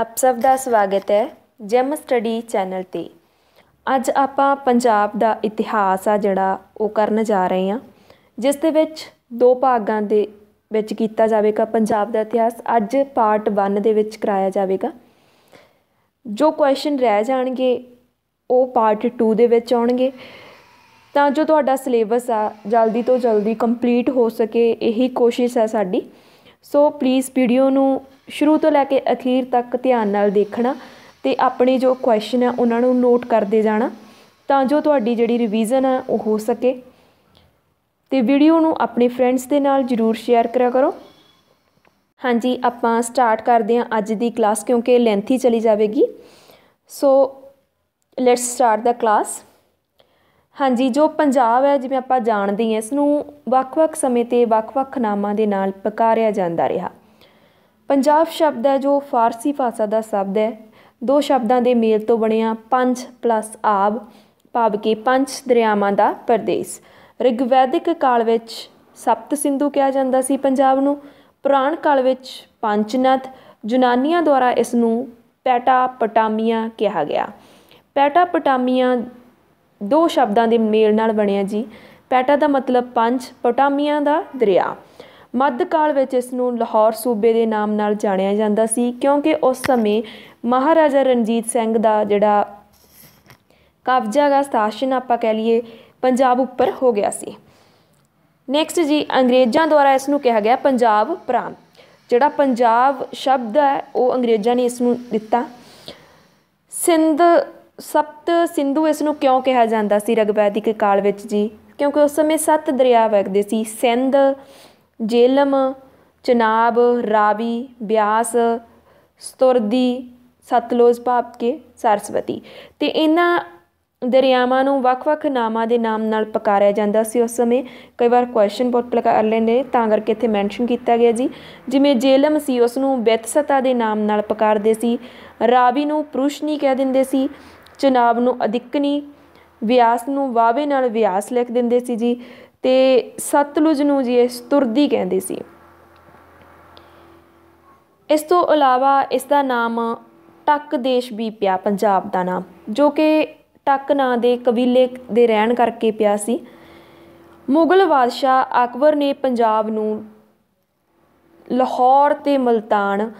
ਆਪ ਸਭ ਦਾ ਸਵਾਗਤ ਹੈ ਜੈਮ ਸਟੱਡੀ ਚੈਨਲ ਤੇ ਅੱਜ ਆਪਾਂ ਪੰਜਾਬ ਦਾ ਇਤਿਹਾਸ ਆ ਜਿਹੜਾ ਉਹ ਕਰਨ ਜਾ ਰਹੇ ਹਾਂ ਜਿਸ ਦੇ ਵਿੱਚ ਦੋ ਭਾਗਾਂ ਦੇ ਵਿੱਚ ਕੀਤਾ ਜਾਵੇਗਾ ਪੰਜਾਬ ਦਾ ਇਤਿਹਾਸ ਅੱਜ ਪਾਰਟ 1 ਦੇ ਵਿੱਚ ਕਰਾਇਆ ਜਾਵੇਗਾ ਜੋ ਕੁਐਸਚਨ ਰਹਿ ਜਾਣਗੇ ਉਹ ਪਾਰਟ 2 ਦੇ ਵਿੱਚ ਆਉਣਗੇ ਤਾਂ ਜੋ ਤੁਹਾਡਾ ਸਿਲੇਬਸ ਆ ਜਲਦੀ ਤੋਂ ਜਲਦੀ ਕੰਪਲੀਟ ਹੋ ਸਕੇ ਇਹੀ ਕੋਸ਼ਿਸ਼ ਹੈ ਸਾਡੀ ਸੋ ਪਲੀਜ਼ ਵੀਡੀਓ ਨੂੰ ਸ਼ੁਰੂ ਤੋਂ ਲੈ ਕੇ ਅਖੀਰ ਤੱਕ ਧਿਆਨ ਨਾਲ ਦੇਖਣਾ ਤੇ ਆਪਣੇ ਜੋ ਕੁਐਸਚਨ ਆ ਉਹਨਾਂ ਨੂੰ ਨੋਟ ਕਰਦੇ ਜਾਣਾ ਤਾਂ ਜੋ ਤੁਹਾਡੀ ਜਿਹੜੀ ਰਿਵੀਜ਼ਨ ਆ ਉਹ ਹੋ ਸਕੇ ਤੇ ਵੀਡੀਓ ਨੂੰ ਆਪਣੇ ਫਰੈਂਡਸ ਦੇ ਨਾਲ ਜਰੂਰ ਸ਼ੇਅਰ ਕਰਿਆ ਕਰੋ ਹਾਂਜੀ ਆਪਾਂ ਸਟਾਰਟ ਕਰਦੇ ਹਾਂ ਅੱਜ ਦੀ ਕਲਾਸ ਕਿਉਂਕਿ ਲੈਂਥੀ ਚਲੀ ਜਾਵੇਗੀ so let's start the class ਹਾਂਜੀ ਜੋ ਪੰਜਾਬ ਹੈ ਜਿਵੇਂ ਆਪਾਂ ਜਾਣਦੇ ਹਾਂ ਇਸ ਨੂੰ ਵੱਖ-ਵੱਖ ਸਮੇਂ ਤੇ ਵੱਖ-ਵੱਖ ਨਾਮਾਂ ਦੇ ਨਾਲ ਪੁਕਾਰਿਆ ਜਾਂਦਾ ਰਿਹਾ ਪੰਜਾਬ ਸ਼ਬਦ ਹੈ ਜੋ ਫਾਰਸੀ ਭਾਸ਼ਾ ਦਾ ਸ਼ਬਦ ਹੈ ਦੋ ਸ਼ਬਦਾਂ ਦੇ ਮੇਲ ਤੋਂ ਬਣਿਆ ਪੰਜ ਪਲੱਸ ਆਬ ਭਾਵ ਕਿ ਪੰਜ ਦਰਿਆਵਾਂ ਦਾ ਪ੍ਰਦੇਸ਼ ਰਿਗਵੈਦਿਕ ਕਾਲ ਵਿੱਚ ਸਪਤ ਸਿੰਧੂ ਕਿਹਾ ਜਾਂਦਾ ਸੀ ਪੰਜਾਬ ਨੂੰ ਪੁਰਾਣ ਕਾਲ ਵਿੱਚ ਪੰਚਨਤ ਜੁਨਾਨੀਆਂ ਦੁਆਰਾ ਇਸ ਨੂੰ ਪੈਟਾ ਪਟਾਮੀਆਂ ਕਿਹਾ ਗਿਆ ਪੈਟਾ ਪਟਾਮੀਆਂ ਦੋ ਸ਼ਬਦਾਂ ਦੇ ਮੇਲ ਨਾਲ ਬਣਿਆ ਜੀ ਪੈਟਾ ਦਾ ਮਤਲਬ ਪੰਜ ਪਟਾਮੀਆਂ ਦਾ ਦਰਿਆ ਮੱਧਕਾਲ ਵਿੱਚ ਇਸ ਨੂੰ ਲਾਹੌਰ ਸੂਬੇ ਦੇ ਨਾਮ ਨਾਲ ਜਾਣਿਆ ਜਾਂਦਾ ਸੀ ਕਿਉਂਕਿ ਉਸ ਸਮੇਂ ਮਹਾਰਾਜਾ ਰਣਜੀਤ ਸਿੰਘ ਦਾ ਜਿਹੜਾ ਕਬਜ਼ਾ ਦਾ ਸ਼ਾਸਨ ਆਪਾਂ ਕਹਿ ਲਈਏ ਪੰਜਾਬ ਉੱਪਰ ਹੋ ਗਿਆ ਸੀ ਨੈਕਸਟ ਜੀ ਅੰਗਰੇਜ਼ਾਂ ਦੁਆਰਾ ਇਸ ਨੂੰ ਕਿਹਾ ਗਿਆ ਪੰਜਾਬ ਪ੍ਰਾਂਤ ਜਿਹੜਾ ਪੰਜਾਬ ਸ਼ਬਦ ਹੈ ਉਹ ਅੰਗਰੇਜ਼ਾਂ ਨੇ ਇਸ ਨੂੰ ਦਿੱਤਾ ਸਿੰਧ ਸਪਤ ਸਿੰਧੂ ਇਸ ਨੂੰ ਕਿਉਂ ਕਿਹਾ ਜਾਂਦਾ ਸੀ ਰਗਵੈਦਿਕ ਕਾਲ ਵਿੱਚ ਜੀ ਕਿਉਂਕਿ ਉਸ ਸਮੇਂ ਸੱਤ ਦਰਿਆ ਵਗਦੇ ਸੀ ਸਿੰਧ ਜੇਲਮ ਚਨਾਬ ਰਾਵੀ ਬਿਆਸ ਸਤੁਰਦੀ ਸਤਲੋਜ ਭਾਪ ਕੇ ਸਰਸਵਤੀ ਤੇ ਇਹਨਾਂ ਦਰਿਆਵਾਂ ਨੂੰ ਵੱਖ ਵੱਖ ਨਾਮਾਂ ਦੇ ਨਾਮ ਨਾਲ ਪੁਕਾਰਿਆ ਜਾਂਦਾ ਸੀ ਉਸ ਸਮੇਂ ਕਈ ਵਾਰ ਕੁਐਸਚਨ ਬਹੁਤ ਪੁਕਾਰ ਲੈਂਦੇ ਤਾਂ ਕਰਕੇ ਇੱਥੇ ਮੈਂਸ਼ਨ ਕੀਤਾ ਗਿਆ ਜੀ ਜਿਵੇਂ ਜੇਲਮ ਸੀ ਉਸ ਨੂੰ ਬੈਤਸਤਾ ਦੇ ਨਾਮ ਨਾਲ ਪੁਕਾਰਦੇ ਸੀ ਰਾਵੀ ਨੂੰ ਪ੍ਰੁਸ਼ਨੀ ਕਹਿ ਦਿੰਦੇ ਸੀ ਚਨਾਬ ਨੂੰ ਅਧਿਕਨੀ ਵਿਆਸ ਨੂੰ ਵਾਵੇ ਨਾਲ ਵਿਆਸ ਲਿਖ ਦਿੰਦੇ ਸੀ ਜੀ ਤੇ ਸਤਲੁਜ ਨੂੰ ਜੀ ਇਸ ਤੁਰਦੀ ਕਹਿੰਦੇ ਸੀ ਇਸ ਤੋਂ ਇਲਾਵਾ ਇਸ ਦਾ ਨਾਮ ਟੱਕ ਦੇਸ਼ ਵੀ ਪਿਆ ਪੰਜਾਬ ਦਾ ਨਾਮ ਜੋ ਕਿ ਟੱਕ ਨਾਂ ਦੇ ਕਬੀਲੇ ਦੇ ਰਹਿਣ ਕਰਕੇ ਪਿਆ ਸੀ ਮੁਗਲ ਬਾਦਸ਼ਾਹ ਅਕਬਰ ਨੇ ਪੰਜਾਬ ਨੂੰ ਲਾਹੌਰ ਤੇ ਮਲਤਾਨ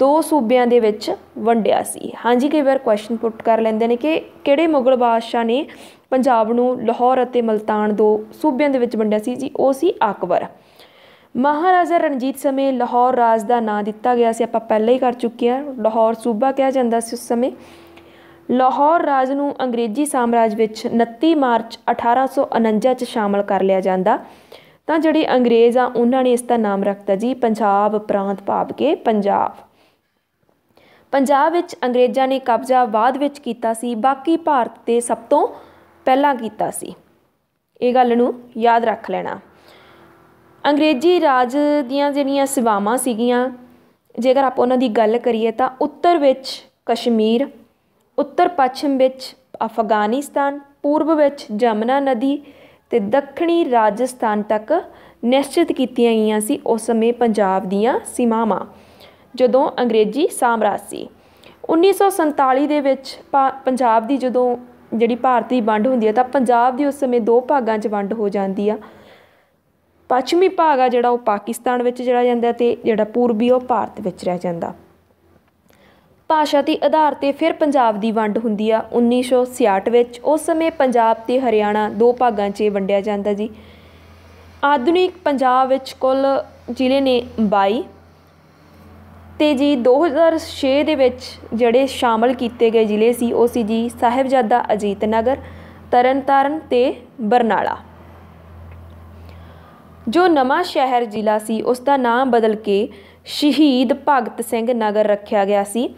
ਦੋ ਸੂਬਿਆਂ ਦੇ ਵਿੱਚ ਵੰਡਿਆ ਸੀ ਹਾਂਜੀ ਕਈ ਵਾਰ ਕੁਐਸਚਨ ਪੁੱਟ ਕਰ ਲੈਂਦੇ ਨੇ ਕਿ ਕਿਹੜੇ ਮੁਗਲ ਬਾਦਸ਼ਾਹ ਨੇ ਪੰਜਾਬ ਨੂੰ ਲਾਹੌਰ ਅਤੇ ਮਲਤਾਨ ਦੋ ਸੂਬਿਆਂ ਦੇ ਵਿੱਚ ਵੰਡਿਆ ਸੀ ਜੀ ਉਹ ਸੀ ਅਕਬਰ ਮਹਾਰਾਜਾ ਰਣਜੀਤ ਸਮੇਂ ਲਾਹੌਰ ਰਾਜ ਦਾ ਨਾਂ ਦਿੱਤਾ ਗਿਆ ਸੀ ਆਪਾਂ ਪਹਿਲਾਂ ਹੀ ਕਰ ਚੁੱਕੇ ਹਾਂ ਲਾਹੌਰ ਸੂਬਾ ਕਿਹਾ ਜਾਂਦਾ ਸੀ ਉਸ ਸਮੇਂ ਲਾਹੌਰ ਰਾਜ ਨੂੰ ਅੰਗਰੇਜ਼ੀ ਸਾਮਰਾਜ ਵਿੱਚ 29 ਮਾਰਚ 1849 ਚ ਸ਼ਾਮਲ ਕਰ ਲਿਆ ਜਾਂਦਾ ਤਾਂ ਜਿਹੜੇ ਅੰਗਰੇਜ਼ ਆ ਉਹਨਾਂ ਨੇ ਇਸ ਦਾ ਨਾਮ ਰੱਖਤਾ ਜੀ ਪੰਜਾਬ ਪ੍ਰਾਂਤ ਭਾਵ ਕੇ ਪੰਜਾਬ ਪੰਜਾਬ ਵਿੱਚ ਅੰਗਰੇਜ਼ਾਂ ਨੇ ਕਬਜ਼ਾ ਬਾਅਦ ਵਿੱਚ ਕੀਤਾ ਸੀ ਬਾਕੀ ਭਾਰਤ ਦੇ ਸਭ ਤੋਂ ਪਹਿਲਾਂ ਕੀਤਾ ਸੀ ਇਹ ਗੱਲ ਨੂੰ ਯਾਦ ਰੱਖ ਲੈਣਾ ਅੰਗਰੇਜ਼ੀ ਰਾਜ ਦੀਆਂ ਜਿਹੜੀਆਂ ਸੇਵਾਵਾਂ ਸੀਗੀਆਂ ਜੇਕਰ ਆਪਾਂ ਉਹਨਾਂ ਦੀ ਗੱਲ ਕਰੀਏ ਤਾਂ ਉੱਤਰ ਵਿੱਚ ਕਸ਼ਮੀਰ ਉੱਤਰ ਪੱਛਮ ਵਿੱਚ ਅਫਗਾਨਿਸਤਾਨ ਪੂਰਬ ਵਿੱਚ ਜਮਨਾ ਨਦੀ ਤੇ ਦੱਖਣੀ ਰਾਜਸਥਾਨ ਤੱਕ ਨਿਸ਼ਚਿਤ ਕੀਤੀਆਂ ਗਈਆਂ ਸੀ ਉਸ ਸਮੇਂ ਪੰਜਾਬ ਦੀਆਂ ਸੀਮਾਵਾਂ ਜਦੋਂ ਅੰਗਰੇਜ਼ੀ ਸਾਮਰਾਜ ਸੀ 1947 ਦੇ ਵਿੱਚ ਪੰਜਾਬ ਦੀ ਜਦੋਂ ਜਿਹੜੀ ਭਾਰਤੀ ਵੰਡ ਹੁੰਦੀ ਹੈ ਤਾਂ ਪੰਜਾਬ ਦੀ ਉਸ ਸਮੇਂ ਦੋ ਭਾਗਾਂ 'ਚ ਵੰਡ ਹੋ ਜਾਂਦੀ ਆ ਪੱਛਮੀ ਭਾਗ ਆ ਜਿਹੜਾ ਉਹ ਪਾਕਿਸਤਾਨ ਵਿੱਚ ਜਿਹੜਾ ਜਾਂਦਾ ਤੇ ਜਿਹੜਾ ਪੂਰਬੀ ਉਹ ਭਾਰਤ ਵਿੱਚ ਰਹਿ ਜਾਂਦਾ ਭਾਸ਼ਾ ਦੇ ਆਧਾਰ ਤੇ ਫਿਰ ਪੰਜਾਬ ਦੀ ਵੰਡ ਹੁੰਦੀ ਆ 1966 ਵਿੱਚ ਉਸ ਸਮੇਂ ਪੰਜਾਬ ਤੇ ਹਰਿਆਣਾ ਦੋ ਭਾਗਾਂ 'ਚ ਵੰਡਿਆ ਜਾਂਦਾ ਜੀ ਆਧੁਨਿਕ ਪੰਜਾਬ ਵਿੱਚ ਕੁੱਲ ਜ਼ਿਲ੍ਹੇ ਨੇ 22 ਤੇ ਜੀ 2006 ਦੇ ਵਿੱਚ ਜਿਹੜੇ ਸ਼ਾਮਲ ਕੀਤੇ ਗਏ ਜ਼ਿਲ੍ਹੇ ਸੀ ਉਹ ਸੀ ਜੀ ਸਾਹਿਬਜ਼ਾਦਾ ਅਜੀਤ ਨਗਰ ਤਰਨਤਾਰਨ ਤੇ ਬਰਨਾਲਾ ਜੋ ਨਵਾਂ ਸ਼ਹਿਰ ਜ਼ਿਲ੍ਹਾ ਸੀ ਉਸ ਦਾ ਨਾਮ ਬਦਲ ਕੇ ਸ਼ਹੀਦ ਭਗਤ ਸਿੰਘ ਨਗਰ ਰੱਖਿਆ ਗਿਆ ਸੀ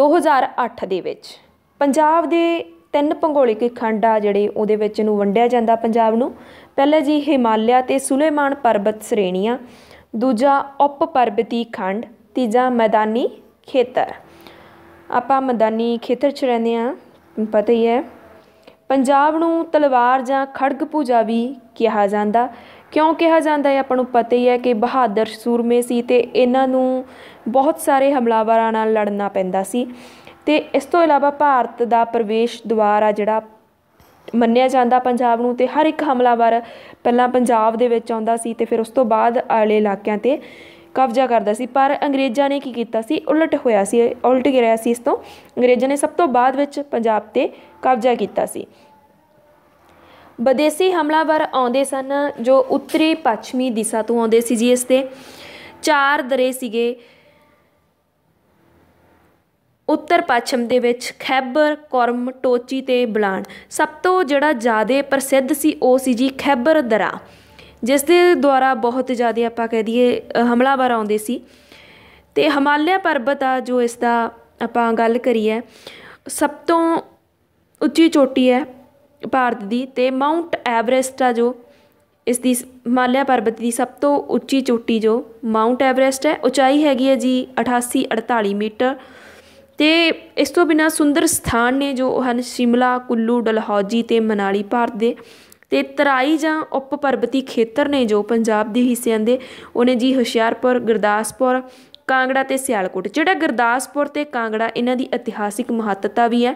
2008 ਦੇ ਵਿੱਚ ਪੰਜਾਬ ਦੇ ਤਿੰਨ ਭੂਗੋਲਿਕ ਖੰਡ ਆ ਜਿਹੜੇ ਉਹਦੇ ਵਿੱਚ ਨੂੰ ਵੰਡਿਆ ਜਾਂਦਾ ਪੰਜਾਬ ਨੂੰ ਪਹਿਲਾ ਜੀ ਹਿਮਾਲਿਆ ਤੇ ਸੁਲੇਮਾਨ ਪਰਬਤ ਸ਼੍ਰੇਣੀਆਂ ਦੂਜਾ ਉਪ ਪਰਬਤੀ ਖੰਡ ਤੀਜਾ ਮੈਦਾਨੀ ਖੇਤਰ ਆਪਾਂ ਮੈਦਾਨੀ ਖੇਤਰ 'ਚ ਰਹਿੰਦੇ ਆ ਪਤਾ ਹੀ ਹੈ ਪੰਜਾਬ ਨੂੰ ਤਲਵਾਰ ਜਾਂ ਖੜਗ ਪੂਜਾ ਵੀ ਕਿਹਾ ਜਾਂਦਾ ਕਿਉਂ ਕਿਹਾ ਜਾਂਦਾ ਹੈ ਆਪਾਂ ਨੂੰ ਪਤਾ ਹੀ ਹੈ ਕਿ ਬਹਾਦਰ ਸੂਰਮੇ ਸੀ ਤੇ ਇਹਨਾਂ ਨੂੰ ਬਹੁਤ ਸਾਰੇ ਹਮਲਾਵਰਾਂ ਨਾਲ ਲੜਨਾ ਪੈਂਦਾ ਸੀ ਤੇ ਇਸ ਤੋਂ ਇਲਾਵਾ ਭਾਰਤ ਦਾ ਪ੍ਰਵੇਸ਼ ਦੁਆਰ ਆ ਜਿਹੜਾ ਮੰਨਿਆ ਜਾਂਦਾ ਪੰਜਾਬ ਨੂੰ ਤੇ ਹਰ ਇੱਕ ਹਮਲਾਵਰ ਪਹਿਲਾਂ ਪੰਜਾਬ ਦੇ ਵਿੱਚ ਆਉਂਦਾ ਸੀ ਤੇ ਫਿਰ ਉਸ ਤੋਂ ਬਾਅਦ ਆਲੇ ਇਲਾਕਿਆਂ ਤੇ ਕਬਜ਼ਾ ਕਰਦਾ ਸੀ ਪਰ ਅੰਗਰੇਜ਼ਾਂ ਨੇ ਕੀ ਕੀਤਾ ਸੀ ਉਲਟ ਹੋਇਆ ਸੀ ਉਲਟ ਗਿਆ ਸੀ ਇਸ ਤੋਂ ਅੰਗਰੇਜ਼ਾਂ ਨੇ ਸਭ ਤੋਂ ਬਾਅਦ ਵਿੱਚ ਪੰਜਾਬ ਤੇ ਕਬਜ਼ਾ ਕੀਤਾ ਸੀ ਵਿਦੇਸ਼ੀ ਹਮਲਾਵਰ ਆਉਂਦੇ ਸਨ ਜੋ ਉੱਤਰੀ ਪੱਛਮੀ ਦਿਸ਼ਾ ਤੋਂ ਆਉਂਦੇ ਸੀ ਜੀ ਇਸ ਤੇ ਚਾਰ ਦਰੇ ਸੀਗੇ ਉੱਤਰ ਪੱਛਮ ਦੇ ਵਿੱਚ ਖੈਬਰ ਕਰਮ ਟੋਚੀ ਤੇ ਬਲਾਨ ਸਭ ਤੋਂ ਜਿਹੜਾ ਜ਼ਿਆਦਾ ਪ੍ਰਸਿੱਧ ਸੀ ਉਹ ਸੀ ਜੀ ਖੈਬਰ ਦਰਾ ਜਿਸ ਦੇ ਦੁਆਰਾ ਬਹੁਤ ਜ਼ਿਆਦਾ ਆਪਾਂ ਕਹਿ ਦਈਏ ਹਮਲਾਵਰ ਆਉਂਦੇ ਸੀ ਤੇ ਹਿਮਾਲਿਆ ਪਰਬਤ ਆ ਜੋ ਇਸ ਦਾ ਆਪਾਂ ਗੱਲ ਕਰੀਏ ਸਭ ਤੋਂ ਉੱਚੀ ਚੋਟੀ ਹੈ ਭਾਰਤ ਦੀ ਤੇ ਮਾਊਂਟ ਐਵਰੈਸਟ ਆ ਜੋ ਇਸ ਦੀ ਹਿਮਾਲਿਆ ਪਰਬਤ ਦੀ ਸਭ ਤੋਂ ਉੱਚੀ ਚੋਟੀ ਜੋ ਮਾਊਂਟ ਐਵਰੈਸਟ ਹੈ ਉਚਾਈ ਹੈਗੀ ਹੈ ਜੀ 8848 ਮੀਟਰ ਤੇ ਇਸ ਤੋਂ ਬਿਨਾ ਸੁੰਦਰ ਸਥਾਨ ਨੇ ਜੋ ਹਨ ਸ਼ਿਮਲਾ ਕੁੱਲੂ ਡਲਹੌਜੀ ਤੇ ਮਨਾਲੀ ਭਾਰਤ ਦੇ ਤੇ ਤਰਾਈ ਜਾਂ ਉਪ ਪਰਬਤੀ ਖੇਤਰ ਨੇ ਜੋ ਪੰਜਾਬ ਦੇ ਹਿੱਸਿਆਂ ਦੇ ਉਹਨੇ ਜੀ ਹੁਸ਼ਿਆਰਪੁਰ ਗੁਰਦਾਸਪੁਰ ਕਾਂਗੜਾ ਤੇ ਸਿਆਲਕੋਟ ਜਿਹੜਾ ਗੁਰਦਾਸਪੁਰ ਤੇ ਕਾਂਗੜਾ ਇਹਨਾਂ ਦੀ ਇਤਿਹਾਸਿਕ ਮਹੱਤਤਾ ਵੀ ਹੈ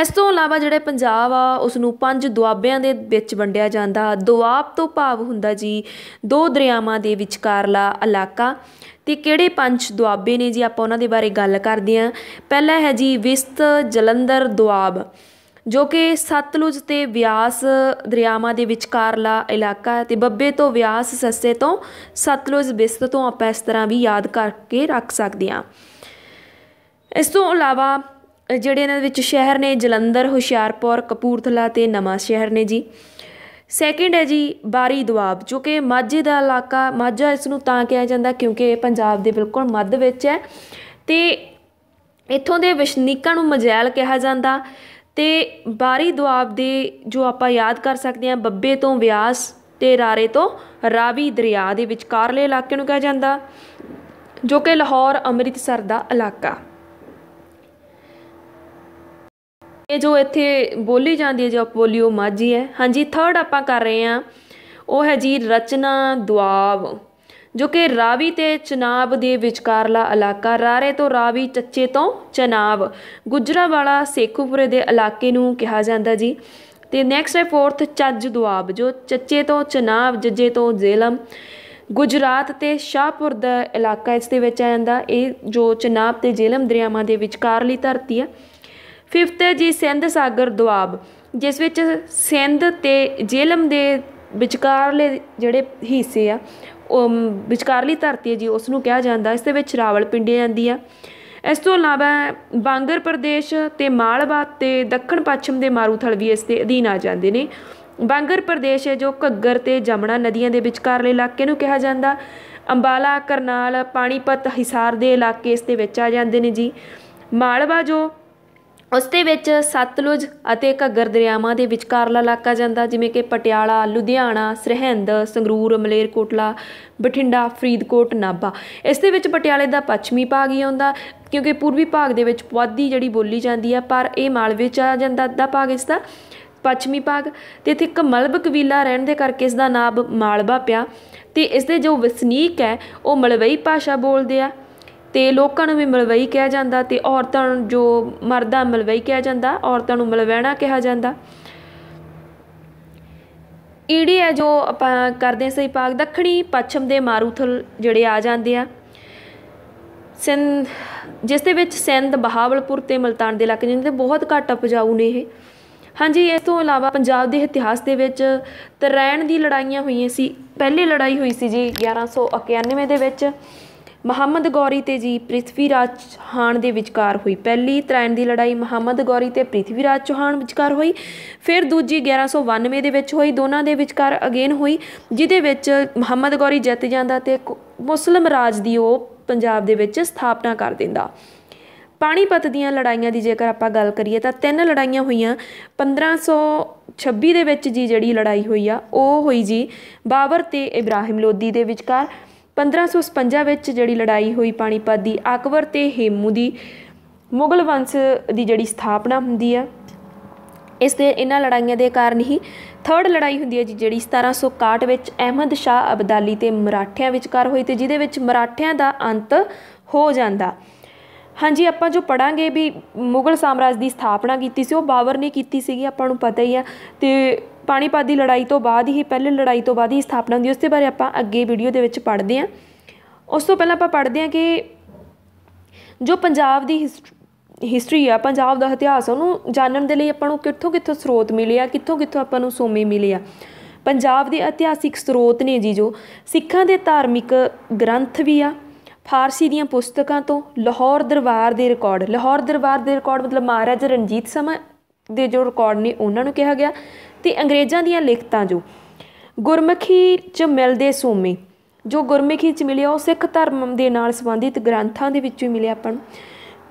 ਇਸ ਤੋਂ ਇਲਾਵਾ ਜਿਹੜੇ ਪੰਜਾਬ ਆ ਉਸ ਨੂੰ ਪੰਜ ਦੁਆਬਿਆਂ ਦੇ ਵਿੱਚ ਵੰਡਿਆ ਜਾਂਦਾ ਦੁਆਬ ਤੋਂ ਭਾਵ ਹੁੰਦਾ ਜੀ ਦੋ ਦਰਿਆਵਾਂ ਦੇ ਵਿਚਕਾਰਲਾ ਇਲਾਕਾ ਤੇ ਕਿਹੜੇ ਪੰਜ ਦੁਆਬੇ ਨੇ ਜੀ ਆਪਾਂ ਉਹਨਾਂ ਦੇ ਬਾਰੇ ਗੱਲ ਕਰਦੇ ਆ ਪਹਿਲਾ ਹੈ ਜੀ ਵਿਸਤ ਜਲੰਧਰ ਦੁਆਬ ਜੋ ਕਿ ਸਤਲੁਜ ਤੇ ਵਿਆਸ ਦਰਿਆਵਾਂ ਦੇ ਵਿਚਕਾਰਲਾ ਇਲਾਕਾ ਹੈ ਤੇ ਬੱਬੇ ਤੋਂ ਵਿਆਸ ਸੱਸੇ ਤੋਂ ਸਤਲੁਜ ਬਿਸਤ ਤੋਂ ਆਪਾਂ ਇਸ ਤਰ੍ਹਾਂ ਵੀ ਯਾਦ ਕਰਕੇ ਰੱਖ ਸਕਦੇ ਹਾਂ ਇਸ ਤੋਂ ਇਲਾਵਾ ਜਿਹੜੇ ਇਹਨਾਂ ਵਿੱਚ ਸ਼ਹਿਰ ਨੇ ਜਲੰਧਰ ਹੁਸ਼ਿਆਰਪੁਰ ਕਪੂਰਥਲਾ ਤੇ ਨਵਾਂ ਸ਼ਹਿਰ ਨੇ ਜੀ ਸੈਕਿੰਡ ਹੈ ਜੀ ਬਾਰੀ ਦੁਆਬ ਜੋ ਕਿ ਮਾਝੇ ਦਾ ਇਲਾਕਾ ਮਾਝਾ ਇਸ ਨੂੰ ਤਾਂ ਕਿਹਾ ਜਾਂਦਾ ਕਿਉਂਕਿ ਇਹ ਪੰਜਾਬ ਦੇ ਬਿਲਕੁਲ ਮੱਧ ਵਿੱਚ ਹੈ ਤੇ ਇੱਥੋਂ ਦੇ ਵਿਸ਼ਨੀਕਾਂ ਨੂੰ ਮਜੈਲ ਕਿਹਾ ਜਾਂਦਾ ਤੇ ਬਾਰੀ ਦੁਆਬ ਦੇ ਜੋ ਆਪਾਂ ਯਾਦ ਕਰ ਸਕਦੇ ਹਾਂ ਬੱਬੇ ਤੋਂ ਵਿਆਸ ਤੇ ਰਾਰੇ ਤੋਂ ਰਾਵੀ ਦਰਿਆ ਦੇ ਵਿਚਕਾਰਲੇ ਇਲਾਕੇ ਨੂੰ ਕਿਹਾ ਜਾਂਦਾ ਜੋ ਕਿ ਲਾਹੌਰ ਅੰਮ੍ਰਿਤਸਰ ਦਾ ਇਲਾਕਾ ਇਹ ਜੋ ਇੱਥੇ ਬੋਲੀ ਜਾਂਦੀ ਹੈ ਜੋ ਪੋਲੀਓ ਉਹ ਮਾਝੀ ਹੈ ਹਾਂਜੀ ਥਰਡ ਆਪਾਂ ਕਰ ਰਹੇ ਹਾਂ ਉਹ ਹੈ ਜੀ ਰਚਨਾ ਦੁਆਬ ਜੋ ਕਿ ਰਾਵੀ ਤੇ ਚਨਾਬ ਦੇ ਵਿਚਕਾਰਲਾ ਇਲਾਕਾ ਰਾਰੇ ਤੋਂ ਰਾਵੀ ਚੱਚੇ ਤੋਂ ਚਨਾਬ ਗੁਜਰਾਵਾਲਾ ਸੇਖੂਪੁਰੇ ਦੇ ਇਲਾਕੇ ਨੂੰ ਕਿਹਾ ਜਾਂਦਾ ਜੀ ਤੇ ਨੈਕਸਟ ਹੈ ਫੋਰਥ ਚੱਜ ਦੁਆਬ ਜੋ ਚੱਚੇ ਤੋਂ ਚਨਾਬ ਜੱਜੇ ਤੋਂ ਜ਼ੇਲਮ ਗੁਜਰਾਤ ਤੇ ਸ਼ਾਹਪੁਰ ਦਾ ਇਲਾਕਾ ਇਸ ਦੇ ਵਿੱਚ ਆ ਜਾਂਦਾ ਇਹ ਜੋ ਚਨਾਬ ਤੇ ਜੇਲਮ ਦਰਿਆਵਾਂ ਦੇ ਵਿਚਕਾਰਲੀ ਧਰਤੀ ਹੈ ਫਿਫਥ ਹੈ ਜੀ ਸਿੰਧ ਸਾਗਰ ਦੁਆਬ ਜਿਸ ਵਿੱਚ ਸਿੰਧ ਤੇ ਜੇਲਮ ਦੇ ਵਿਚਕਾਰਲੇ ਜਿਹੜੇ ਹਿੱਸੇ ਆ ਵਿਚਕਾਰਲੀ ਧਰਤੀ ਹੈ ਜੀ ਉਸ ਨੂੰ ਕਿਹਾ ਜਾਂਦਾ ਇਸ ਦੇ ਵਿੱਚ ਰਾਵਲਪਿੰਡੀ ਜਾਂਦੀ ਆ ਇਸ ਤੋਂ ਇਲਾਵਾ ਬਾਂਗਰ ਪ੍ਰਦੇਸ਼ ਤੇ ਮਾਲਵਾ ਤੇ ਦੱਖਣ ਪੱਛਮ ਦੇ ਮਾਰੂਥਲ ਵੀ ਇਸ ਦੇ ਅਧੀਨ ਆ ਜਾਂਦੇ ਨੇ ਬਾਂਗਰ ਪ੍ਰਦੇਸ਼ ਹੈ ਜੋ ਘੱਗਰ ਤੇ ਜਮਣਾ ਨਦੀਆਂ ਦੇ ਵਿਚਕਾਰਲੇ ਇਲਾਕੇ ਨੂੰ ਕਿਹਾ ਜਾਂਦਾ ਅੰਬਾਲਾ ਕਰਨਾਲ ਪਾਣੀਪਤ ਹਿਸਾਰ ਦੇ ਇਲਾਕੇ ਇਸ ਦੇ ਵਿੱਚ ਆ ਜਾਂਦੇ ਨੇ ਜੀ ਮਾਲਵਾ ਜੋ ਉਸ ਦੇ ਵਿੱਚ ਸਤਲੁਜ ਅਤੇ ਘੱਗਰ ਦਰਿਆਵਾਂ ਦੇ ਵਿਚਕਾਰਲਾ ਇਲਾਕਾ ਜਾਂਦਾ ਜਿਵੇਂ ਕਿ ਪਟਿਆਲਾ ਲੁਧਿਆਣਾ ਸਰਹਿੰਦ ਸੰਗਰੂਰ ਮਲੇਰਕੋਟਲਾ ਬਠਿੰਡਾ ਫਰੀਦਕੋਟ ਨਾਭਾ ਇਸ ਦੇ ਵਿੱਚ ਪਟਿਆਲੇ ਦਾ ਪੱਛਮੀ ਭਾਗ ਹੀ ਆਉਂਦਾ ਕਿਉਂਕਿ ਪੂਰਬੀ ਭਾਗ ਦੇ ਵਿੱਚ ਪੁਆਧੀ ਜਿਹੜੀ ਬੋਲੀ ਜਾਂਦੀ ਆ ਪਰ ਇਹ ਮਾਲਵੇ ਚ ਆ ਜਾਂਦਾ ਅੱਧਾ ਭਾਗ ਇਸ ਦਾ ਪੱਛਮੀ ਭਾਗ ਤੇ ਇੱਥੇ ਇੱਕ ਮਲਬ ਕਬੀਲਾ ਰਹਿਣ ਦੇ ਕਰਕੇ ਇਸ ਦਾ ਨਾਮ ਮਾਲਵਾ ਪਿਆ ਤੇ ਇਸ ਦੇ ਜੋ ਵਸਨੀਕ ਹੈ ਉਹ ਮਲਵਈ ਭਾਸ਼ਾ ਬੋਲਦੇ ਆ ਤੇ ਲੋਕਾਂ ਨੂੰ ਵੀ ਮਲਵਈ ਕਿਹਾ ਜਾਂਦਾ ਤੇ ਔਰਤਾਂ ਨੂੰ ਜੋ ਮਰਦਾਂ ਮਲਵਈ ਕਿਹਾ ਜਾਂਦਾ ਔਰਤਾਂ ਨੂੰ ਮਲਵੈਣਾ ਕਿਹਾ ਜਾਂਦਾ ਈੜੀ ਹੈ ਜੋ ਆਪਾਂ ਕਰਦੇ ਸਹੀ ਪਾਕ ਦੱਖਣੀ ਪੱਛਮ ਦੇ ਮਾਰੂਥਲ ਜਿਹੜੇ ਆ ਜਾਂਦੇ ਆ ਸਿੰਧ ਜਿਸ ਦੇ ਵਿੱਚ ਸਿੰਧ ਬਹਾਵਲਪੁਰ ਤੇ ਮਲਤਾਨ ਦੇ ਇਲਾਕੇ ਜਿੰਦੇ ਬਹੁਤ ਘੱਟ ਉਪਜਾਊ ਨੇ ਇਹ ਹਾਂਜੀ ਇਸ ਤੋਂ ਇਲਾਵਾ ਪੰਜਾਬ ਦੇ ਇਤਿਹਾਸ ਦੇ ਵਿੱਚ ਤਰੈਣ ਦੀ ਲੜਾਈਆਂ ਹੋਈਆਂ ਸੀ ਪਹਿਲੀ ਲੜਾਈ ਹੋਈ ਸੀ ਜੀ 1191 ਦੇ ਵਿੱਚ ਮੁਹੰਮਦ ਗੌਰੀ ਤੇ ਜੀ ਪ੍ਰਿਥਵੀ ਰਾਜ ਚੌਹਾਨ ਦੇ ਵਿਚਕਾਰ ਹੋਈ ਪਹਿਲੀ ਤ੍ਰੈਣ ਦੀ ਲੜਾਈ ਮੁਹੰਮਦ ਗੌਰੀ ਤੇ ਪ੍ਰਿਥਵੀ ਰਾਜ ਚੌਹਾਨ ਵਿਚਕਾਰ ਹੋਈ ਫਿਰ ਦੂਜੀ 1192 ਦੇ ਵਿੱਚ ਹੋਈ ਦੋਨਾਂ ਦੇ ਵਿਚਕਾਰ ਅਗੇਨ ਹੋਈ ਜਿਦੇ ਵਿੱਚ ਮੁਹੰਮਦ ਗੌਰੀ ਜਿੱਤ ਜਾਂਦਾ ਤੇ ਮੁਸਲਮ ਰਾਜ ਦੀ ਉਹ ਪੰਜਾਬ ਦੇ ਵਿੱਚ ਸਥਾਪਨਾ ਕਰ ਦਿੰਦਾ ਪਾਣੀਪਤ ਦੀਆਂ ਲੜਾਈਆਂ ਦੀ ਜੇਕਰ ਆਪਾਂ ਗੱਲ ਕਰੀਏ ਤਾਂ ਤਿੰਨ ਲੜਾਈਆਂ ਹੋਈਆਂ 1526 ਦੇ ਵਿੱਚ ਜੀ ਜਿਹੜੀ ਲੜਾਈ ਹੋਈ ਆ ਉਹ ਹੋਈ ਜੀ ਬਾਬਰ ਤੇ ਇਬਰਾਹਿਮ ਲੋਦੀ ਦੇ ਵਿਚਕਾਰ 1555 ਵਿੱਚ ਜਿਹੜੀ ਲੜਾਈ ਹੋਈ ਪਾਣੀਪਤ ਦੀ ਅਕਬਰ ਤੇ ਹੇਮੂ ਦੀ ਮੁਗਲ ਵੰਸ਼ ਦੀ ਜਿਹੜੀ ਸਥਾਪਨਾ ਹੁੰਦੀ ਆ ਇਸ ਦੇ ਇਹਨਾਂ ਲੜਾਈਆਂ ਦੇ ਕਾਰਨ ਹੀ ਥਰਡ ਲੜਾਈ ਹੁੰਦੀ ਹੈ ਜੀ ਜਿਹੜੀ 1761 ਵਿੱਚ ਅਹਿਮਦ ਸ਼ਾਹ ਅਬਦਾਲੀ ਤੇ ਮਰਾਠਿਆਂ ਵਿਚਕਾਰ ਹੋਈ ਤੇ ਜਿਹਦੇ ਵਿੱਚ ਮਰਾਠਿਆਂ ਦਾ ਅੰਤ ਹੋ ਜਾਂਦਾ ਹਾਂਜੀ ਆਪਾਂ ਜੋ ਪੜਾਂਗੇ ਵੀ ਮੁਗਲ ਸਾਮਰਾਜ ਦੀ ਸਥਾਪਨਾ ਕੀਤੀ ਸੀ ਉਹ ਬਾਬਰ ਨੇ ਕੀਤੀ ਸੀਗੀ ਆਪਾਂ ਨੂੰ ਪਤਾ ਹੀ ਆ ਤੇ ਪਾਣੀਪਤ ਦੀ ਲੜਾਈ ਤੋਂ ਬਾਅਦ ਹੀ ਪਹਿਲੇ ਲੜਾਈ ਤੋਂ ਬਾਅਦ ਹੀ ਸਥਾਪਨਾ ਹੁੰਦੀ ਉਸ ਦੇ ਬਾਰੇ ਆਪਾਂ ਅੱਗੇ ਵੀਡੀਓ ਦੇ ਵਿੱਚ ਪੜ੍ਹਦੇ ਹਾਂ ਉਸ ਤੋਂ ਪਹਿਲਾਂ ਆਪਾਂ ਪੜ੍ਹਦੇ ਹਾਂ ਕਿ ਜੋ ਪੰਜਾਬ ਦੀ ਹਿਸਟਰੀ ਆ ਪੰਜਾਬ ਦਾ ਇਤਿਹਾਸ ਉਹਨੂੰ ਜਾਣਨ ਦੇ ਲਈ ਆਪਾਂ ਨੂੰ ਕਿੱਥੋਂ ਕਿੱਥੋਂ ਸਰੋਤ ਮਿਲੇ ਆ ਕਿੱਥੋਂ ਕਿੱਥੋਂ ਆਪਾਂ ਨੂੰ ਸੋਮੇ ਮਿਲੇ ਆ ਪੰਜਾਬ ਦੇ ਇਤਿਹਾਸਿਕ ਸਰੋਤ ਨੇ ਜੀ ਜੋ ਸਿੱਖਾਂ ਦੇ ਧਾਰਮਿਕ ਗ੍ਰੰਥ ਵੀ ਆ ਫਾਰਸੀ ਦੀਆਂ ਪੁਸਤਕਾਂ ਤੋਂ ਲਾਹੌਰ ਦਰਬਾਰ ਦੇ ਰਿਕਾਰਡ ਲਾਹੌਰ ਦਰਬਾਰ ਦੇ ਰਿਕਾਰਡ ਮਤਲਬ ਮਹਾਰਾਜਾ ਰਣਜੀਤ ਸਮਾਂ ਦੇ ਜੋ ਰਿਕਾਰਡ ਨੇ ਉਹਨਾਂ ਨੂੰ ਕਿਹਾ ਗਿਆ ਤੇ ਅੰਗਰੇਜ਼ਾਂ ਦੀਆਂ ਲਿਖਤਾਂ ਜੋ ਗੁਰਮੁਖੀ ਚ ਮਿਲਦੇ ਸੋਮੇ ਜੋ ਗੁਰਮੁਖੀ ਚ ਮਿਲਿਆ ਉਹ ਸਿੱਖ ਧਰਮ ਦੇ ਨਾਲ ਸੰਬੰਧਿਤ ਗ੍ਰੰਥਾਂ ਦੇ ਵਿੱਚੋਂ ਮਿਲਿਆ ਆਪਾਂ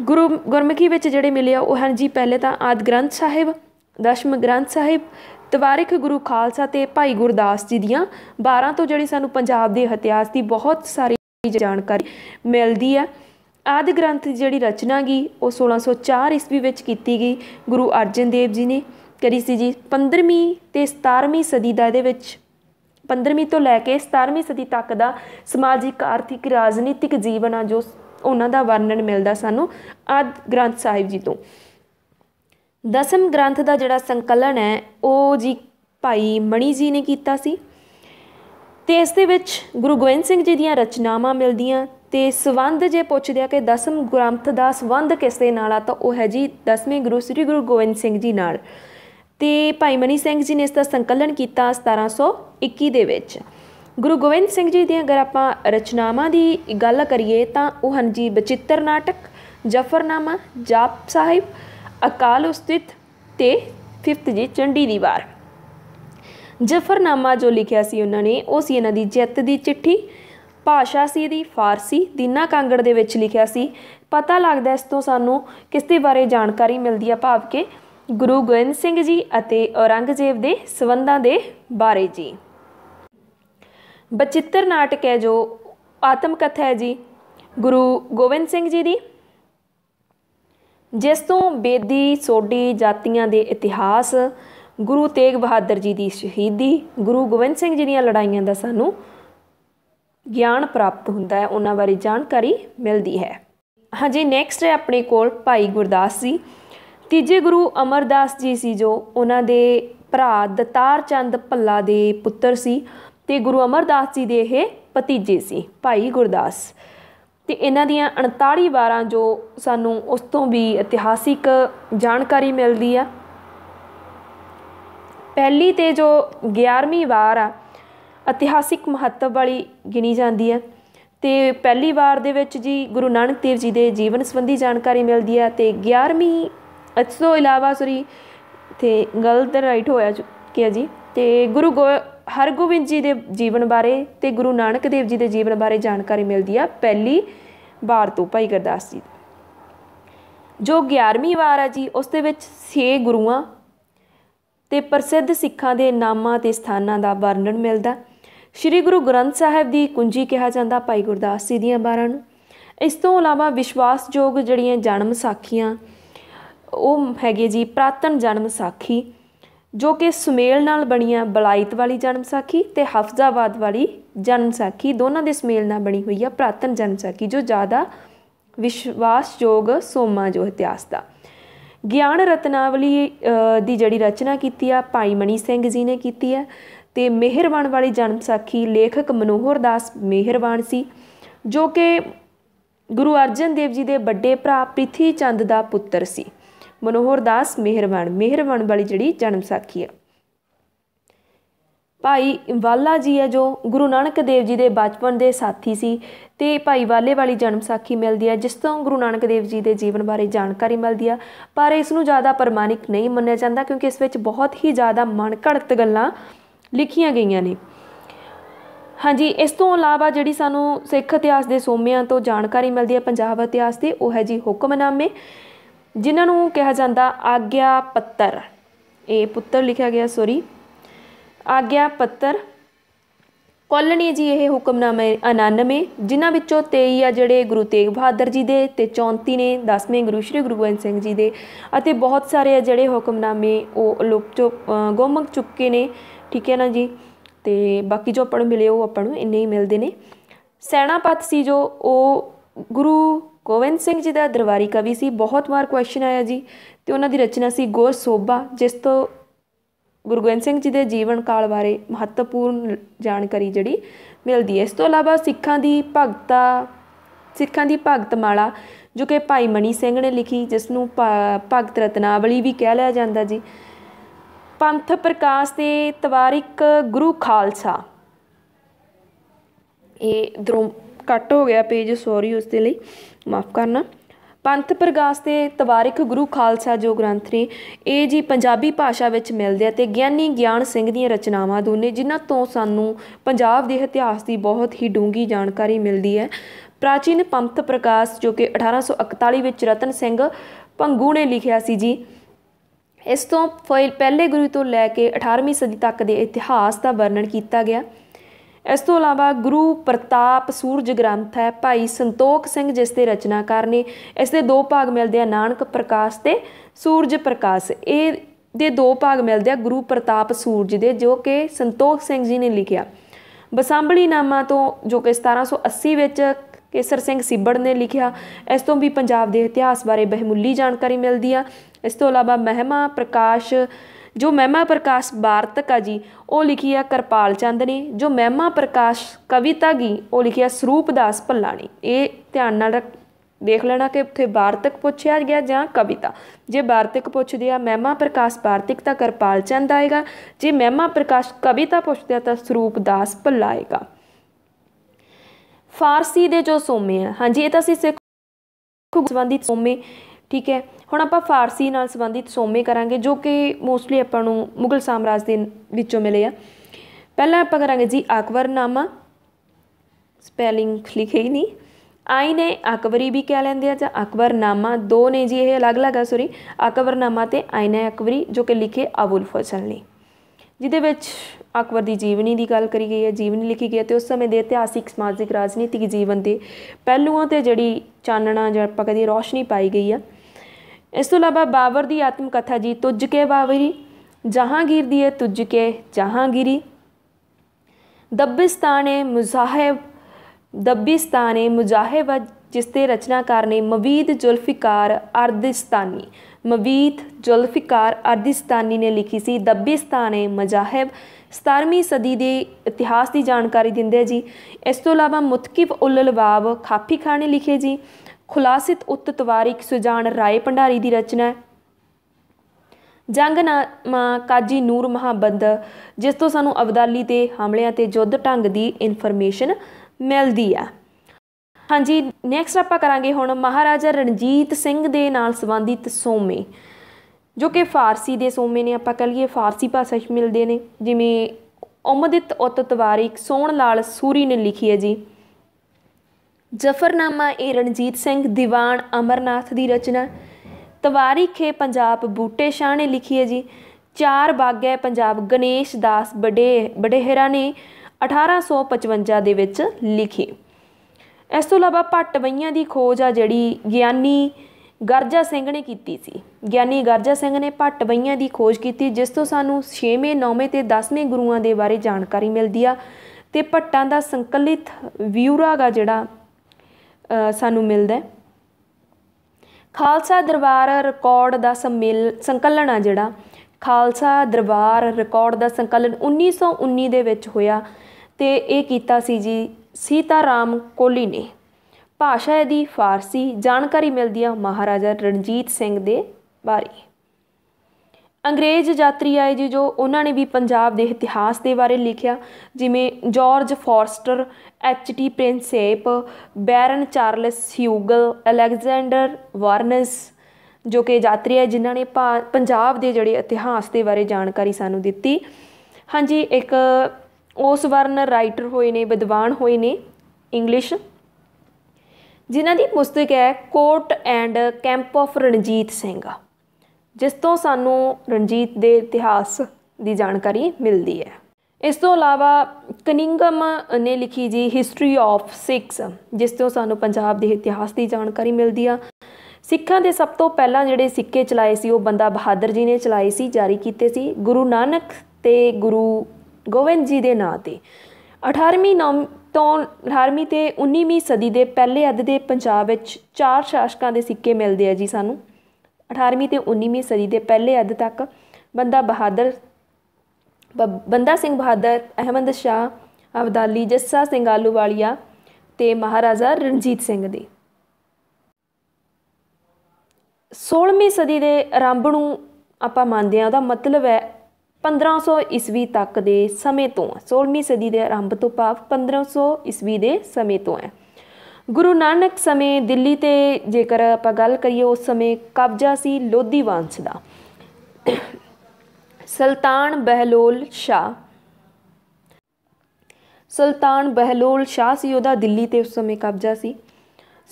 ਗੁਰੂ ਗੁਰਮੁਖੀ ਵਿੱਚ ਜਿਹੜੇ ਮਿਲਿਆ ਉਹ ਹਨ ਜੀ ਪਹਿਲੇ ਤਾਂ ਆਦ ਗ੍ਰੰਥ ਸਾਹਿਬ ਦਸ਼ਮ ਗ੍ਰੰਥ ਸਾਹਿਬ ਤਵਾਰਿਖ ਗੁਰੂ ਖਾਲਸਾ ਤੇ ਭਾਈ ਗੁਰਦਾਸ ਜੀ ਦੀਆਂ 12 ਤੋਂ ਜਿਹੜੀ ਸਾਨੂੰ ਪੰਜਾਬ ਦੇ ਇਤਿਹਾਸ ਦੀ ਬਹੁਤ ਸਾਰੀ ਜਾਣਕਾਰੀ ਮਿਲਦੀ ਆ ਆਦਿ ਗ੍ਰੰਥ ਜਿਹੜੀ ਰਚਨਾ ਗਈ ਉਹ 1604 ਈਸਵੀ ਵਿੱਚ ਕੀਤੀ ਗਈ ਗੁਰੂ ਅਰਜਨ ਦੇਵ ਜੀ ਨੇ ਕਰੀ ਸੀ ਜੀ 15ਵੀਂ ਤੇ 17ਵੀਂ ਸਦੀ ਦਾ ਇਹਦੇ ਵਿੱਚ 15ਵੀਂ ਤੋਂ ਲੈ ਕੇ 17ਵੀਂ ਸਦੀ ਤੱਕ ਦਾ ਸਮਾਜਿਕ ਆਰਥਿਕ ਰਾਜਨੀਤਿਕ ਜੀਵਨ ਆ ਜੋ ਉਹਨਾਂ ਦਾ ਵਰਣਨ ਮਿਲਦਾ ਸਾਨੂੰ ਆਦ ਗ੍ਰੰਥ ਸਾਹਿਬ ਜੀ ਤੋਂ ਦਸਮ ਗ੍ਰੰਥ ਦਾ ਜਿਹੜਾ ਸੰਕਲਨ ਹੈ ਉਹ ਜੀ ਭਾਈ ਮਣੀ ਜੀ ਨੇ ਕੀਤਾ ਸੀ ਤੇ ਇਸ ਦੇ ਵਿੱਚ ਗੁਰੂ ਗੋਬਿੰਦ ਸਿੰਘ ਜੀ ਦੀਆਂ ਰਚਨਾਵਾਂ ਮਿਲਦੀਆਂ ਤੇ ਸਬੰਧ ਜੇ ਪੁੱਛਦੇ ਆ ਕਿ ਦਸਮ ਗ੍ਰੰਥ ਦਾ ਸਬੰਧ ਕਿਸ ਦੇ ਨਾਲ ਆ ਤਾਂ ਉਹ ਹੈ ਜੀ ਦਸਵੇਂ ਗੁਰੂ ਸ੍ਰੀ ਗੁਰੂ ਗੋਬਿੰਦ ਸਿੰਘ ਜੀ ਨਾਲ ਤੇ ਭਾਈ ਮਨੀ ਸਿੰਘ ਜੀ ਨੇ ਇਸ ਦਾ ਸੰਕਲਨ ਕੀਤਾ 1721 ਦੇ ਵਿੱਚ ਗੁਰੂ ਗੋਬਿੰਦ ਸਿੰਘ ਜੀ ਦੀਆਂ ਅਗਰ ਆਪਾਂ ਰਚਨਾਵਾਂ ਦੀ ਗੱਲ ਕਰੀਏ ਤਾਂ ਉਹ ਹਨ ਜੀ ਬਚਿੱਤਰ ਨਾਟਕ ਜਫਰਨਾਮਾ ਜਾਪ ਸਾਹਿਬ ਅਕਾਲ ਉਸਤਿਤ ਤੇ ਫਿਫਥ ਜੀ ਚੰਡੀ ਦੀ ਵਾਰ ਜਫਰਨਾਮਾ ਜੋ ਲਿਖਿਆ ਸੀ ਉਹਨਾਂ ਨੇ ਉਹ ਸੀ ਇਹਨਾਂ ਦੀ ਜਿੱਤ ਦੀ ਚਿੱਠੀ ਭਾਸ਼ਾ ਸੀ ਦੀ ਫਾਰਸੀ ਦੀਨਾ ਕਾਂਗੜ ਦੇ ਵਿੱਚ ਲਿਖਿਆ ਸੀ ਪਤਾ ਲੱਗਦਾ ਇਸ ਤੋਂ ਸਾਨੂੰ ਕਿਸ ਦੇ ਬਾਰੇ ਜਾਣਕਾਰੀ ਮਿਲਦੀ ਆ ਭਾਵ ਕੇ ਗੁਰੂ ਗੋਬਿੰਦ ਸਿੰਘ ਜੀ ਅਤੇ ਔਰੰਗਜ਼ੇਬ ਦੇ ਸਬੰਧਾਂ ਦੇ ਬਾਰੇ ਜੀ ਬਚਿੱਤਰ ਨਾਟਕ ਹੈ ਜੋ ਆਤਮ ਕਥਾ ਹੈ ਜੀ ਗੁਰੂ ਗੋਬਿੰਦ ਸਿੰਘ ਜੀ ਦੀ ਜਿਸ ਤੋਂ ਬੇਦੀ ਸੋਢੀ ਜਾਤੀਆਂ ਦੇ ਇਤਿਹਾਸ ਗੁਰੂ ਤੇਗ ਬਹਾਦਰ ਜੀ ਦੀ ਸ਼ਹੀਦੀ ਗੁਰੂ ਗੋਬਿੰਦ ਸਿੰਘ ਜੀ ਦੀਆਂ ਲੜਾਈਆਂ ਦਾ ਸਾਨੂੰ ਗਿਆਨ ਪ੍ਰਾਪਤ ਹੁੰਦਾ ਹੈ ਉਹਨਾਂ ਬਾਰੇ ਜਾਣਕਾਰੀ ਮਿਲਦੀ ਹੈ ਹਾਂਜੀ ਨੈਕਸਟ ਹੈ ਆਪਣੇ ਕੋਲ ਭਾਈ ਗੁਰਦਾਸ ਜੀ ਤੀਜੇ ਗੁਰੂ ਅਮਰਦਾਸ ਜੀ ਸੀ ਜੋ ਉਹਨਾਂ ਦੇ ਭਰਾ ਦਤਾਰ ਚੰਦ ਭੱਲਾ ਦੇ ਪੁੱਤਰ ਸੀ ਤੇ ਗੁਰੂ ਅਮਰਦਾਸ ਜੀ ਦੇ ਇਹ ਭਤੀਜੇ ਸੀ ਭਾਈ ਗੁਰਦਾਸ ਤੇ ਇਹਨਾਂ ਦੀਆਂ 39 ਵਾਰਾਂ ਜੋ ਸਾਨੂੰ ਉਸ ਤੋਂ ਵੀ ਇਤਿਹਾਸਿਕ ਜਾਣਕਾਰੀ ਮਿਲਦੀ ਆ ਪਹਿਲੀ ਤੇ ਜੋ 11ਵੀਂ ਵਾਰ ਆ ਇਤਿਹਾਸਿਕ ਮਹੱਤਵ ਵਾਲੀ ਗਿਣੀ ਜਾਂਦੀ ਹੈ ਤੇ ਪਹਿਲੀ ਵਾਰ ਦੇ ਵਿੱਚ ਜੀ ਗੁਰੂ ਨਾਨਕ ਦੇਵ ਜੀ ਦੇ ਜੀਵਨ ਸੰਬੰਧੀ ਜਾਣਕਾਰੀ ਮਿਲਦੀ ਆ ਤੇ 11ਵੀਂ ਇਸ ਤੋਂ ਇਲਾਵਾ ਸੋਰੀ ਤੇ ਗਲਤ ਰਾਈਟ ਹੋਇਆ ਕਿ ਜੀ ਤੇ ਗੁਰੂ ਹਰਗੋਬਿੰਦ ਜੀ ਦੇ ਜੀਵਨ ਬਾਰੇ ਤੇ ਗੁਰੂ ਨਾਨਕ ਦੇਵ ਜੀ ਦੇ ਜੀਵਨ ਬਾਰੇ ਜਾਣਕਾਰੀ ਮਿਲਦੀ ਆ ਪਹਿਲੀ ਵਾਰ ਤੋਂ ਭਾਈ ਗੁਰਦਾਸ ਜੀ ਜੋ 11ਵੀਂ ਵਾਰ ਆ ਜੀ ਉਸ ਦੇ ਵਿੱਚ 6 ਗੁਰੂਆਂ ਤੇ ਪ੍ਰਸਿੱਧ ਸਿੱਖਾਂ ਦੇ ਨਾਮਾਂ ਤੇ ਸਥਾਨਾਂ ਦਾ ਵਰਣਨ ਮਿਲਦਾ ਸ੍ਰੀ ਗੁਰੂ ਗ੍ਰੰਥ ਸਾਹਿਬ ਦੀ ਕੁੰਜੀ ਕਿਹਾ ਜਾਂਦਾ ਭਾਈ ਗੁਰਦਾਸ ਜੀ ਦੀਆਂ ਬਾਰਾਂ ਨੂੰ ਇਸ ਤੋਂ ਇਲਾਵਾ ਵਿਸ਼ਵਾਸਯੋਗ ਜਿਹੜੀਆਂ ਜਨਮ ਸਾਖੀਆਂ ਉਹ ਹੈਗੇ ਜੀ ਪ੍ਰਾਤਨ ਜਨਮ ਸਾਖੀ ਜੋ ਕਿ ਸੁਮੇਲ ਨਾਲ ਬਣੀਆਂ ਬਲਾਇਤ ਵਾਲੀ ਜਨਮ ਸਾਖੀ ਤੇ ਹਫਜ਼ਾਬਾਦ ਵਾਲੀ ਜਨਮ ਸਾਖੀ ਦੋਨਾਂ ਦੇ ਸੁਮੇਲ ਨਾਲ ਬਣੀ ਹੋਈ ਆ ਪ੍ਰਾਤਨ ਜਨਮ ਸਾਖੀ ਜੋ ਜ਼ਿਆਦਾ ਵਿਸ਼ਵਾਸਯੋਗ ਸੋਮਾ ਜੋ ਇਤਿਹਾਸ ਦਾ ਗਿਆਨ ਰਤਨਾਵਲੀ ਦੀ ਜਿਹੜੀ ਰਚਨਾ ਕੀਤੀ ਆ ਭਾਈ ਮਣੀ ਸਿੰਘ ਜੀ ਨੇ ਕੀਤੀ ਆ ਤੇ ਮਿਹਰਬਾਨ ਵਾਲੀ ਜਨਮ ਸਾਖੀ ਲੇਖਕ ਮਨੋਹਰ ਦਾਸ ਮਿਹਰਬਾਨ ਸੀ ਜੋ ਕਿ ਗੁਰੂ ਅਰਜਨ ਦੇਵ ਜੀ ਦੇ ਵੱਡੇ ਭਰਾ ਪ੍ਰਿਥੀ ਚੰਦ ਦਾ ਪੁੱਤਰ ਸੀ ਮਨੋਹਰ ਦਾਸ ਮਿਹਰਵਣ ਮਿਹਰਵਣ ਵਾਲੀ ਜਿਹੜੀ ਜਨਮ ਸਾਖੀ ਆ ਭਾਈ ਵਾਲਾ ਜੀ ਹੈ ਜੋ ਗੁਰੂ ਨਾਨਕ ਦੇਵ ਜੀ ਦੇ ਬਚਪਨ ਦੇ ਸਾਥੀ ਸੀ ਤੇ ਭਾਈ ਵਾਲੇ ਵਾਲੀ ਜਨਮ ਸਾਖੀ ਮਿਲਦੀ ਹੈ ਜਿਸ ਤੋਂ ਗੁਰੂ ਨਾਨਕ ਦੇਵ ਜੀ ਦੇ ਜੀਵਨ ਬਾਰੇ ਜਾਣਕਾਰੀ ਮਿਲਦੀ ਆ ਪਰ ਇਸ ਨੂੰ ਜ਼ਿਆਦਾ ਪ੍ਰਮਾਣਿਕ ਨਹੀਂ ਮੰਨਿਆ ਜਾਂਦਾ ਕਿਉਂਕਿ ਇਸ ਵਿੱਚ ਬਹੁਤ ਹੀ ਜ਼ਿਆਦਾ ਮਨਕੜਤ ਗੱਲਾਂ ਲਿਖੀਆਂ ਗਈਆਂ ਨੇ ਹਾਂਜੀ ਇਸ ਤੋਂ ਇਲਾਵਾ ਜਿਹੜੀ ਸਾਨੂੰ ਸਿੱਖ ਇਤਿਹਾਸ ਦੇ ਸੋਮਿਆਂ ਤੋਂ ਜਾਣਕਾਰੀ ਮਿਲਦੀ ਹੈ ਪੰਜਾਬ ਇਤਿਹਾਸ ਦੀ ਉਹ ਹੈ ਜੀ ਹੁਕਮਨਾਮੇ ਜਿਨ੍ਹਾਂ ਨੂੰ ਕਿਹਾ ਜਾਂਦਾ ਆਗਿਆ ਪੱਤਰ ਇਹ ਪੁੱਤਰ ਲਿਖਿਆ ਗਿਆ ਸੌਰੀ ਆਗਿਆ ਪੱਤਰ ਕੁੱਲ ਜੀ ਇਹ ਹੁਕਮਨਾਮੇ 99 ਜਿਨ੍ਹਾਂ ਵਿੱਚੋਂ 23 ਆ ਜਿਹੜੇ ਗੁਰੂ ਤੇਗ ਬਹਾਦਰ ਜੀ ਦੇ ਤੇ 34 ਨੇ 10ਵੇਂ ਗੁਰੂ ਸ਼੍ਰੀ ਗੁਰੂ ਗੋਬਿੰਦ ਸਿੰਘ ਜੀ ਦੇ ਅਤੇ ਬਹੁਤ ਸਾਰੇ ਆ ਜਿਹੜੇ ਹੁਕਮਨਾਮੇ ਉਹ ਚੋ ਗੋਮਕ ਚੁੱਕੇ ਨੇ ਠੀਕ ਹੈ ਨਾ ਜੀ ਤੇ ਬਾਕੀ ਜੋ ਆਪਾਂ ਨੂੰ ਮਿਲੇ ਉਹ ਆਪਾਂ ਨੂੰ ਇੰਨੇ ਹੀ ਮਿਲਦੇ ਨੇ ਸੈਣਾਪਤ ਸੀ ਜੋ ਉਹ ਗੁਰੂ ਗੋਵਿੰਦ ਸਿੰਘ ਜੀ ਦਾ ਦਰਬਾਰੀ ਕਵੀ ਸੀ ਬਹੁਤ ਵਾਰ ਕੁਐਸਚਨ ਆਇਆ ਜੀ ਤੇ ਉਹਨਾਂ ਦੀ ਰਚਨਾ ਸੀ ਗੋਰ ਸੋਭਾ ਜਿਸ ਤੋਂ ਗੁਰੂ ਗੋਬਿੰਦ ਸਿੰਘ ਜੀ ਦੇ ਜੀਵਨ ਕਾਲ ਬਾਰੇ ਮਹੱਤਵਪੂਰਨ ਜਾਣਕਾਰੀ ਜਿਹੜੀ ਮਿਲਦੀ ਹੈ ਇਸ ਤੋਂ ਇਲਾਵਾ ਸਿੱਖਾਂ ਦੀ ਭਗਤਾ ਸਿੱਖਾਂ ਦੀ ਭਗਤ ਮਾਲਾ ਜੋ ਕਿ ਭਾਈ ਮਣੀ ਸਿੰਘ ਨੇ ਲਿਖੀ ਜਿਸ ਨੂੰ ਭਗਤ ਰਤਨਾਵਲੀ ਵੀ ਕਹਿ ਲਿਆ ਜਾਂਦਾ ਜੀ ਪੰਥ ਪ੍ਰਕਾਸ਼ ਤੇ ਤਵਾਰਿਕ ਗੁਰੂ ਖਾਲਸਾ ਇਹ ਦਰੋਂ ਕੱਟ ਹੋ ਗਿਆ ਪੇਜ ਸੌਰੀ ਉਸ ਦੇ ਲਈ ਮਾਫ ਕਰਨਾ ਪੰਥ ਪ੍ਰਗਾਸ ਤੇ ਤਵਾਰਿਖ ਗੁਰੂ ਖਾਲਸਾ ਜੋ ਗ੍ਰੰਥ ਨੇ ਇਹ ਜੀ ਪੰਜਾਬੀ ਭਾਸ਼ਾ ਵਿੱਚ ਮਿਲਦੇ ਆ ਤੇ ਗਿਆਨੀ ਗਿਆਨ ਸਿੰਘ ਦੀਆਂ ਰਚਨਾਵਾਂ ਦੋਨੇ ਜਿਨ੍ਹਾਂ ਤੋਂ ਸਾਨੂੰ ਪੰਜਾਬ ਦੇ ਇਤਿਹਾਸ ਦੀ ਬਹੁਤ ਹੀ ਡੂੰਗੀ ਜਾਣਕਾਰੀ ਮਿਲਦੀ ਹੈ ਪ੍ਰਾਚੀਨ ਪੰਥ ਪ੍ਰਕਾਸ਼ ਜੋ ਕਿ 1841 ਵਿੱਚ ਰਤਨ ਸਿੰਘ ਪੰਗੂ ਨੇ ਲਿਖਿਆ ਸੀ ਜੀ ਇਸ ਤੋਂ ਪਹਿਲੇ ਗੁਰੂ ਤੋਂ ਲੈ ਕੇ 18ਵੀਂ ਸਦੀ ਤੱਕ ਦੇ ਇਤਿਹਾਸ ਦਾ ਵਰਣਨ ਕੀਤਾ ਗਿਆ ਇਸ ਤੋਂ ਇਲਾਵਾ ਗੁਰੂ ਪ੍ਰਤਾਪ ਸੂਰਜ ਗ੍ਰੰਥ ਹੈ ਭਾਈ ਸੰਤੋਖ ਸਿੰਘ ਜਿਸ ਦੇ ਰਚਨਾਕਾਰ ਨੇ ਇਸ ਦੇ ਦੋ ਭਾਗ ਮਿਲਦੇ ਆ ਨਾਨਕ ਪ੍ਰਕਾਸ਼ ਤੇ ਸੂਰਜ ਪ੍ਰਕਾਸ਼ ਇਹ ਦੇ ਦੋ ਭਾਗ ਮਿਲਦੇ ਆ ਗੁਰੂ ਪ੍ਰਤਾਪ ਸੂਰਜ ਦੇ ਜੋ ਕਿ ਸੰਤੋਖ ਸਿੰਘ ਜੀ ਨੇ ਲਿਖਿਆ ਬਸਾਂਬਲੀ ਨਾਮਾ ਤੋਂ ਜੋ ਕਿ 1780 ਵਿੱਚ ਕੇਸਰ ਸਿੰਘ ਸਿੱਬੜ ਨੇ ਲਿਖਿਆ ਇਸ ਤੋਂ ਵੀ ਪੰਜਾਬ ਦੇ ਇਤਿਹਾਸ ਬਾਰੇ ਬਹਿਮੁੱਲੀ ਜਾਣਕਾਰੀ ਮਿਲਦੀ ਆ ਇਸ ਤੋਂ ਇਲਾਵਾ ਮਹਿਮਾ ਪ੍ਰਕਾਸ਼ ਜੋ ਮਹਿਮਾ ਪ੍ਰਕਾਸ਼ ਵਾਰਤਕ ਆ ਜੀ ਉਹ ਲਿਖੀ ਆ ਕਰਪਾਲ ਚੰਦ ਨੇ ਜੋ ਮਹਿਮਾ ਪ੍ਰਕਾਸ਼ ਕਵਿਤਾ ਗੀ ਉਹ ਲਿਖੀ ਆ ਸਰੂਪ ਦਾਸ ਭੱਲਾ ਨੇ ਇਹ ਧਿਆਨ ਨਾਲ ਦੇਖ ਲੈਣਾ ਕਿ ਉੱਥੇ ਬਾਰਤਕ ਪੁੱਛਿਆ ਗਿਆ ਜਾਂ ਕਵਿਤਾ ਜੇ ਬਾਰਤਕ ਪੁੱਛਦੇ ਆ ਮਹਿਮਾ ਪ੍ਰਕਾਸ਼ ਬਾਰਤਕ ਤਾਂ ਕਰਪਾਲ ਚੰਦ ਆਏਗਾ ਜੇ ਮਹਿਮਾ ਪ੍ਰਕਾਸ਼ ਕਵਿਤਾ ਪੁੱਛਦੇ ਆ ਤਾਂ ਸਰੂਪ ਦਾਸ ਭੱਲਾ ਆਏਗਾ ਫਾਰਸੀ ਦੇ ਜੋ ਸੋਮੇ ਆ ਹਾਂਜੀ ਇਹ ਤਾਂ ਅਸੀਂ ਸਿੱਖ ਸੰਬੰਧਿਤ ਸੋਮੇ ਠੀਕ ਹੈ ਹੁਣ ਆਪਾਂ ਫਾਰਸੀ ਨਾਲ ਸੰਬੰਧਿਤ ਸੋਮੇ ਕਰਾਂਗੇ ਜੋ ਕਿ ਮੋਸਟਲੀ ਆਪਾਂ ਨੂੰ ਮੁਗਲ ਸਾਮਰਾਜ ਦੇ ਵਿੱਚੋਂ ਮਿਲੇ ਆ ਪਹਿਲਾਂ ਆਪਾਂ ਕਰਾਂਗੇ ਜੀ ਅਕਬਰਨਾਮਾ ਸਪੈਲਿੰਗ ਲਿਖੇ ਹੀ ਨਹੀਂ ਆਈ ਨੇ ਅਕਬਰੀ ਵੀ ਕਹਿ ਲੈਂਦੇ ਆ ਜਾਂ ਅਕਬਰਨਾਮਾ ਦੋ ਨੇ ਜੀ ਇਹ ਅਲੱਗ-ਅਲੱਗ ਆ ਸੋਰੀ ਅਕਬਰਨਾਮਾ ਤੇ ਆਇਨਾ ਅਕਬਰੀ ਜੋ ਕਿ ਲਿਖੇ ਅਬੁਲ ਫਜ਼ਲ ਨੇ ਜਿਹਦੇ ਵਿੱਚ ਅਕਬਰ ਦੀ ਜੀਵਨੀ ਦੀ ਗੱਲ ਕਰੀ ਗਈ ਹੈ ਜੀਵਨੀ ਲਿਖੀ ਗਈ ਹੈ ਤੇ ਉਸ ਸਮੇਂ ਦੇ ਇਤਿਹਾਸਿਕ ਸਮਾਜਿਕ ਰਾਜਨੀਤਿਕ ਜੀਵਨ ਦੇ ਪਹਿਲੂਆਂ ਤੇ ਜਿਹੜੀ ਚਾਨਣਾ ਜਾਂ ਆਪਾਂ ਕਹਦੇ ਰੋਸ਼ਨੀ ਪਾਈ ਗਈ ਆ ਇਸ ਤੋਂ ਇਲਾਵਾ ਬਾਬਰ ਦੀ ਆਤਮ ਕਥਾ ਜੀ ਤੁਜ ਕੇ ਬਾਬਰੀ ਜਹਾਂਗੀਰ ਦੀ ਹੈ ਤੁਜ ਕੇ ਜਹਾਂਗੀਰੀ ਦਬਿਸਤਾਨੇ ਮੁਜ਼ਾਹਿਬ ਦਬਿਸਤਾਨੇ ਮੁਜ਼ਾਹਿਬ ਜਿਸ ਤੇ ਰਚਨਾਕਾਰ ਨੇ ਮਵੀਦ ਜ਼ੁਲਫਿਕਾਰ ਅਰਦਿਸਤਾਨੀ ਮਵੀਦ ਜ਼ੁਲਫਿਕਾਰ ਅਰਦਿਸਤਾਨੀ ਨੇ ਲਿਖੀ ਸੀ ਦਬਿਸਤਾਨੇ ਮਜ਼ਾਹਿਬ 17ਵੀਂ ਸਦੀ ਦੇ ਇਤਿਹਾਸ ਦੀ ਜਾਣਕਾਰੀ ਦਿੰਦੇ ਜੀ ਇਸ ਤੋਂ ਇਲਾਵਾ ਮੁਤਕਿਫ ਉਲ ਲਵਾਬ ਖਾਫੀ ਖਾਨੇ ਲਿਖੇ ਜੀ ਖੁਲਾਸਿਤ ਉਤ ਸੁਜਾਨ ਰਾਏ ਭੰਡਾਰੀ ਦੀ ਰਚਨਾ ਜੰਗਨਾਮਾ ਕਾਜੀ ਨੂਰ ਮਹਾਬੰਦ ਜਿਸ ਤੋਂ ਸਾਨੂੰ ਅਬਦਾਲੀ ਤੇ ਹਮਲਿਆਂ ਤੇ ਜੁੱਧ ਢੰਗ ਦੀ ਇਨਫੋਰਮੇਸ਼ਨ ਮਿਲਦੀ ਆ ਹਾਂਜੀ ਨੈਕਸਟ ਆਪਾਂ ਕਰਾਂਗੇ ਹੁਣ ਮਹਾਰਾਜਾ ਰਣਜੀਤ ਸਿੰਘ ਦੇ ਨਾਲ ਸੰਬੰਧਿਤ ਸੋਮੇ ਜੋ ਕਿ ਫਾਰਸੀ ਦੇ ਸੋਮੇ ਨੇ ਆਪਾਂ ਕਹ ਲਈਏ ਫਾਰਸੀ ਭਾਸ਼ਾ 'ਚ ਮਿਲਦੇ ਨੇ ਜਿਵੇਂ ਉਮਦਿਤ ਉਤ ਸੋਣ ਸੋਹਣ ਲਾਲ ਸੂਰੀ ਨੇ ਲਿਖੀ ਹੈ ਜੀ ਜ਼ਫਰਨਾਮਾ ਏ ਰਣਜੀਤ ਸਿੰਘ ਦੀਵਾਨ ਅਮਰਨਾਥ ਦੀ ਰਚਨਾ ਤਵਾਰੀਖੇ ਪੰਜਾਬ ਬੂਟੇ ਸ਼ਾਹ ਨੇ ਲਿਖੀ ਹੈ ਜੀ ਚਾਰ ਬਾਗੇ ਪੰਜਾਬ ਗਣੇਸ਼ ਦਾਸ ਬਡੇ ਬਡੇਹਰਾ ਨੇ 1855 ਦੇ ਵਿੱਚ ਲਿਖੀ ਇਸ ਤੋਂ ਇਲਾਵਾ ਪਟਵਈਆਂ ਦੀ ਖੋਜ ਆ ਜਿਹੜੀ ਗਿਆਨੀ ਗਰਜਾ ਸਿੰਘ ਨੇ ਕੀਤੀ ਸੀ ਗਿਆਨੀ ਗਰਜਾ ਸਿੰਘ ਨੇ ਪਟਵਈਆਂ ਦੀ ਖੋਜ ਕੀਤੀ ਜਿਸ ਤੋਂ ਸਾਨੂੰ 6ਵੇਂ 9ਵੇਂ ਤੇ 10ਵੇਂ ਗੁਰੂਆਂ ਦੇ ਬਾਰੇ ਜਾਣਕਾਰੀ ਮਿਲਦੀ ਆ ਤੇ ਪੱਟਾਂ ਦਾ ਸੰਕਲਿਤ ਵਿਊਰਾਗਾ ਜਿਹੜਾ ਸਾਨੂੰ ਮਿਲਦਾ ਹੈ ਖਾਲਸਾ ਦਰਬਾਰ ਰਿਕਾਰਡ ਦਾ ਸੰਮੇਲ ਸੰਕਲਨ ਆ ਜਿਹੜਾ ਖਾਲਸਾ ਦਰਬਾਰ ਰਿਕਾਰਡ ਦਾ ਸੰਕਲਨ 1919 ਦੇ ਵਿੱਚ ਹੋਇਆ ਤੇ ਇਹ ਕੀਤਾ ਸੀ ਜੀ ਸੀਤਾਰਾਮ ਕੋਲੀ ਨੇ ਭਾਸ਼ਾ ਇਹਦੀ ਫਾਰਸੀ ਜਾਣਕਾਰੀ ਮਿਲਦੀ ਆ ਮਹਾਰਾਜਾ ਰਣਜੀਤ ਸਿੰਘ ਦੇ ਬਾਰੇ ਅੰਗਰੇਜ਼ ਯਾਤਰੀ ਆਏ ਜੀ ਜੋ ਉਹਨਾਂ ਨੇ ਵੀ ਪੰਜਾਬ ਦੇ ਇਤਿਹਾਸ ਦੇ ਬਾਰੇ ਲਿਖਿਆ ਜਿਵੇਂ George Forster H T Prinsep Baron Charles Hugel Alexander Burnes ਜੋ ਕਿ ਯਾਤਰੀ ਹੈ ਜਿਨ੍ਹਾਂ ਨੇ ਪੰਜਾਬ ਦੇ ਜਿਹੜੇ ਇਤਿਹਾਸ ਦੇ ਬਾਰੇ ਜਾਣਕਾਰੀ ਸਾਨੂੰ ਦਿੱਤੀ ਹਾਂਜੀ ਇੱਕ ਉਸ ਵਰਨ ਰਾਈਟਰ ਹੋਏ ਨੇ ਵਿਦਵਾਨ ਹੋਏ ਨੇ ਇੰਗਲਿਸ਼ ਜਿਨ੍ਹਾਂ ਦੀ ਪੁਸਤਕ ਹੈ Court and Camp of Ranjit Singh ਜਿਸ ਤੋਂ ਸਾਨੂੰ ਰਣਜੀਤ ਦੇ ਇਤਿਹਾਸ ਦੀ ਜਾਣਕਾਰੀ ਮਿਲਦੀ ਹੈ ਇਸ ਤੋਂ ਇਲਾਵਾ ਕਨਿੰਗਮ ਨੇ ਲਿਖੀ ਜੀ ਹਿਸਟਰੀ ਆਫ ਸਿੱਖਸ ਜਿਸ ਤੋਂ ਸਾਨੂੰ ਪੰਜਾਬ ਦੇ ਇਤਿਹਾਸ ਦੀ ਜਾਣਕਾਰੀ ਮਿਲਦੀ ਆ ਸਿੱਖਾਂ ਦੇ ਸਭ ਤੋਂ ਪਹਿਲਾਂ ਜਿਹੜੇ ਸਿੱਕੇ ਚਲਾਏ ਸੀ ਉਹ ਬੰਦਾ ਬਹਾਦਰ ਜੀ ਨੇ ਚਲਾਏ ਸੀ ਜਾਰੀ ਕੀਤੇ ਸੀ ਗੁਰੂ ਨਾਨਕ ਤੇ ਗੁਰੂ ਗੋਬਿੰਦ ਜੀ ਦੇ ਨਾਂ ਤੇ 18ਵੀਂ ਤੋਂ 18ਵੀਂ ਤੇ 19ਵੀਂ ਸਦੀ ਦੇ ਪਹਿਲੇ ਅੱਧ ਦੇ ਪੰਜਾਬ ਵਿੱਚ ਚਾਰ ਸ਼ਾਸਕਾਂ ਦੇ ਸਿੱਕੇ ਮਿਲਦੇ ਆ ਜੀ ਸਾਨੂੰ 18ਵੀਂ ਤੇ 19ਵੀਂ ਸਦੀ ਦੇ ਪਹਿਲੇ ਅੱਧ ਤੱਕ ਬੰਦਾ ਬਹਾਦਰ ਬੰਦਾ ਸਿੰਘ ਬਹਾਦਰ ਅਹਿਮਦ ਸ਼ਾਹ ਅਬਦਾਲੀ ਜੱਸਾ ਸਿੰਘ ਆਲੂਵਾਲੀਆ ਤੇ ਮਹਾਰਾਜਾ ਰਣਜੀਤ ਸਿੰਘ ਦੀ 16ਵੀਂ ਸਦੀ ਦੇ ਆਰੰਭ ਨੂੰ ਆਪਾਂ ਮੰਨਦੇ ਆ ਉਹਦਾ ਮਤਲਬ ਹੈ 1500 ਈਸਵੀ ਤੱਕ ਦੇ ਸਮੇਂ ਤੋਂ 16ਵੀਂ ਸਦੀ ਦੇ ਆਰੰਭ ਤੋਂ ਭਾਵ 1500 ਈਸਵੀ ਦੇ ਸਮੇਂ ਤੋਂ ਹੈ ਗੁਰੂ ਨਾਨਕ ਸਮੇਂ ਦਿੱਲੀ ਤੇ ਜੇਕਰ ਆਪਾਂ ਗੱਲ ਕਰੀਏ ਉਸ ਸਮੇਂ ਕਬਜ਼ਾ ਸੀ ਲੋਧੀ ਵੰਸ਼ ਦਾ ਸੁਲਤਾਨ ਬਹਿਲੋਲ ਸ਼ਾ ਸੁਲਤਾਨ ਬਹਿਲੋਲ ਸ਼ਾ ਸੀ ਉਹਦਾ ਦਿੱਲੀ ਤੇ ਉਸ ਸਮੇਂ ਕਬਜ਼ਾ ਸੀ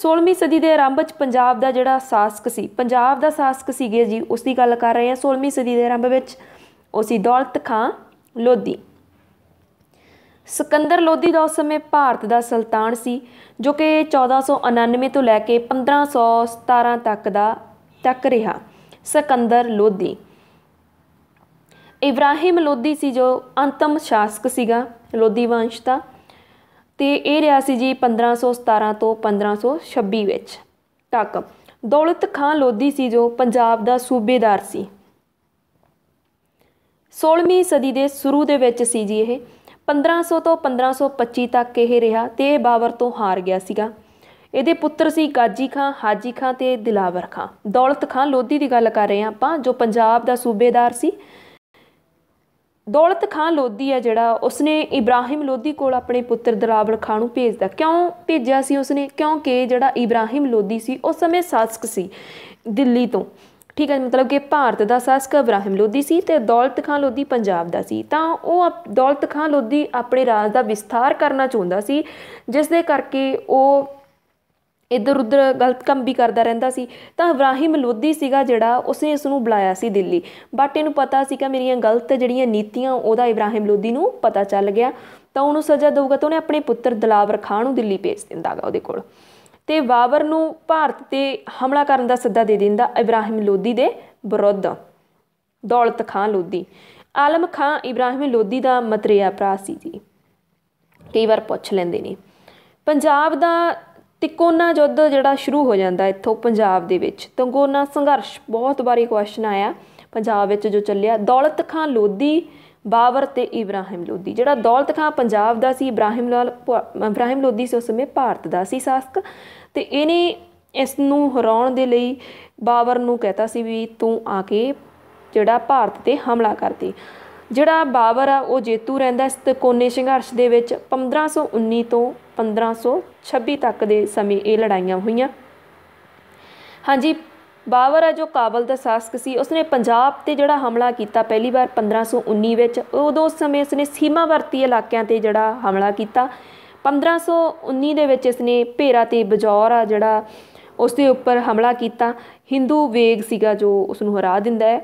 16ਵੀਂ ਸਦੀ ਦੇ ਆਰੰਭ ਵਿੱਚ ਪੰਜਾਬ ਦਾ ਜਿਹੜਾ ਸ਼ਾਸਕ ਸੀ ਪੰਜਾਬ ਦਾ ਸ਼ਾਸਕ ਸੀਗੇ ਜੀ ਉਸ ਦੀ ਗੱਲ ਕਰ ਰਹੇ ਹਾਂ 16ਵੀਂ ਸਦੀ ਦੇ ਆਰੰਭ ਵਿੱਚ ਉਸੀ ਦੌਲਤ ਖਾਂ ਲੋਧੀ ਸਿਕੰਦਰ ਲੋਧੀ ਦਾ ਉਸ ਸਮੇਂ ਭਾਰਤ ਦਾ ਸੁਲਤਾਨ ਸੀ ਜੋ ਕਿ 1499 ਤੋਂ ਲੈ ਕੇ 1517 ਤੱਕ ਦਾ ਤੱਕ ਰਿਹਾ ਸਿਕੰਦਰ ਲੋਧੀ ਇਬਰਾਹਿਮ ਲੋਧੀ ਸੀ ਜੋ ਅੰਤਮ ਸ਼ਾਸਕ ਸੀਗਾ ਲੋਧੀ ਵੰਸ਼ ਦਾ ਤੇ ਇਹ ਰਿਹਾ ਸੀ ਜੀ 1517 ਤੋਂ 1526 ਵਿੱਚ ਤੱਕ ਦੌਲਤ ਖਾਨ ਲੋਧੀ ਸੀ ਜੋ ਪੰਜਾਬ ਦਾ ਸੂਬੇਦਾਰ ਸੀ 16ਵੀਂ ਸਦੀ ਦੇ ਸ਼ੁਰੂ ਦੇ ਵਿੱਚ ਸੀ ਜੀ ਇਹ 1500 ਤੋਂ 1525 ਤੱਕ ਇਹ ਰਿਹਾ ਤੇ ਇਹ ਬਾਬਰ ਤੋਂ ਹਾਰ ਗਿਆ ਸੀਗਾ ਇਹਦੇ ਪੁੱਤਰ ਸੀ ਗਾਜੀ ਖਾਂ ਹਾਜੀ ਖਾਂ ਤੇ ਦਿਲਾਵਰ ਖਾਂ ਦੌਲਤ ਖਾਂ ਲੋਧੀ ਦੀ ਗੱਲ ਕਰ ਰਹੇ ਆ ਆਪਾਂ ਜੋ ਪੰਜਾਬ ਦਾ ਸੂਬੇਦਾਰ ਸੀ ਦੌਲਤ ਖਾਂ ਲੋਧੀ ਹੈ ਜਿਹੜਾ ਉਸਨੇ ਇਬਰਾਹਿਮ ਲੋਧੀ ਕੋਲ ਆਪਣੇ ਪੁੱਤਰ ਦਿਲਾਵਰ ਖਾਂ ਨੂੰ ਭੇਜਦਾ ਕਿਉਂ ਭੇਜਿਆ ਸੀ ਉਸਨੇ ਕਿਉਂਕਿ ਜਿਹੜਾ ਇਬਰਾਹਿਮ ਲੋਧੀ ਸੀ ਉਸ ਸਮੇਂ ਸਾਸਕ ਸੀ ਦਿੱਲੀ ਤੋਂ ਠੀਕ ਹੈ ਮਤਲਬ ਕਿ ਭਾਰਤ ਦਾ ਸ਼ਾਸਕ ਇਬਰਾਹਿਮ ਲੋਧੀ ਸੀ ਤੇ ਦੌਲਤ ਖਾਨ ਲੋਧੀ ਪੰਜਾਬ ਦਾ ਸੀ ਤਾਂ ਉਹ ਦੌਲਤ ਖਾਨ ਲੋਧੀ ਆਪਣੇ ਰਾਜ ਦਾ ਵਿਸਥਾਰ ਕਰਨਾ ਚਾਹੁੰਦਾ ਸੀ ਜਿਸ ਦੇ ਕਰਕੇ ਉਹ ਇਧਰ ਉਧਰ ਗਲਤ ਕੰਮ ਵੀ ਕਰਦਾ ਰਹਿੰਦਾ ਸੀ ਤਾਂ ਇਬਰਾਹਿਮ ਲੋਧੀ ਸੀਗਾ ਜਿਹੜਾ ਉਸਨੇ ਇਸ ਨੂੰ ਬੁਲਾਇਆ ਸੀ ਦਿੱਲੀ ਬਟ ਇਹਨੂੰ ਪਤਾ ਸੀ ਕਿ ਮੇਰੀਆਂ ਗਲਤ ਜਿਹੜੀਆਂ ਨੀਤੀਆਂ ਉਹਦਾ ਇਬਰਾਹਿਮ ਲੋਧੀ ਨੂੰ ਪਤਾ ਚੱਲ ਗਿਆ ਤਾਂ ਉਹਨੂੰ ਸਜ਼ਾ ਦੇਊਗਾ ਤਾਂ ਉਹਨੇ ਆਪਣੇ ਪੁੱਤਰ ਦਲਾਵਰ ਖਾਨ ਨੂੰ ਦਿੱਲੀ ਭੇਜ ਦਿੰਦਾਗਾ ਉਹਦੇ ਕੋਲ ਤੇ ਬਾਬਰ ਨੂੰ ਭਾਰਤ ਤੇ ਹਮਲਾ ਕਰਨ ਦਾ ਸੱਦਾ ਦੇ ਦਿੰਦਾ ਇਬਰਾਹਿਮ ਲੋਦੀ ਦੇ ਵਿਰੁੱਧ ਦੌਲਤ ਖਾਨ ਲੋਦੀ ਆਲਮ ਖਾਨ ਇਬਰਾਹਿਮ ਲੋਦੀ ਦਾ ਮਤਰੇਆ ਭਰਾ ਸੀ ਜੀ ਕਈ ਵਾਰ ਪੁੱਛ ਲੈਂਦੇ ਨੇ ਪੰਜਾਬ ਦਾ ਤਿਕੋਨਾ ਜੁੱਧ ਜਿਹੜਾ ਸ਼ੁਰੂ ਹੋ ਜਾਂਦਾ ਇੱਥੋਂ ਪੰਜਾਬ ਦੇ ਵਿੱਚ ਤੰਗੋਨਾ ਸੰਘਰਸ਼ ਬਹੁਤ ਵਾਰੀ ਕੁਐਸਚਨ ਆਇਆ ਪੰਜਾਬ ਵਿੱਚ ਜੋ ਚੱਲਿਆ ਦੌਲਤ ਖਾਨ ਲੋਦੀ ਬਾਬਰ ਤੇ ਇਬਰਾਹਿਮ ਲੋਦੀ ਜਿਹੜਾ ਦੌਲਤ ਖਾਨ ਪੰਜਾਬ ਦਾ ਸੀ ਇਬਰਾਹਿਮ ਲਾਲ ਇਬਰਾਹਿਮ ਲੋਦੀ ਸੀ ਉਸ ਸਮੇਂ ਭਾਰਤ ਦਾ ਸੀ ਸ਼ਾਸਕ ਤੇ ਇਹਨੇ ਇਸ ਨੂੰ ਹਰਾਉਣ ਦੇ ਲਈ ਬਾਬਰ ਨੂੰ ਕਹਤਾ ਸੀ ਵੀ ਤੂੰ ਆ ਕੇ ਜਿਹੜਾ ਭਾਰਤ ਤੇ ਹਮਲਾ ਦੇ ਜਿਹੜਾ ਬਾਬਰ ਆ ਉਹ ਜੇਤੂ ਰਹਿੰਦਾ ਇਸ ਕੋਨੇ ਸੰਘਰਸ਼ ਦੇ ਵਿੱਚ 1519 ਤੋਂ 1526 ਤੱਕ ਦੇ ਸਮੇਂ ਇਹ ਲੜਾਈਆਂ ਹੋਈਆਂ ਹਾਂਜੀ ਬਾਬਰ ਆ ਜੋ ਕਾਬਲ ਦਾ ਸ਼ਾਸਕ ਸੀ ਉਸਨੇ ਪੰਜਾਬ ਤੇ ਜਿਹੜਾ ਹਮਲਾ ਕੀਤਾ ਪਹਿਲੀ ਵਾਰ 1519 ਵਿੱਚ ਉਦੋਂ ਉਸ ਸਮੇਂ ਉਸਨੇ ਸੀਮਾਵਰਤੀ ਇਲਾਕਿਆਂ ਤੇ ਜਿਹੜਾ ਹਮਲਾ ਕੀਤਾ 1519 ਦੇ ਵਿੱਚ ਇਸ ਨੇ ਭੇਰਾ ਤੇ ਬਜੌਰ ਆ ਜਿਹੜਾ ਉਸ ਦੇ ਉੱਪਰ ਹਮਲਾ ਕੀਤਾ ਹਿੰਦੂ ਵੇਗ ਸੀਗਾ ਜੋ ਉਸ ਨੂੰ ਹਰਾ ਦਿੰਦਾ ਹੈ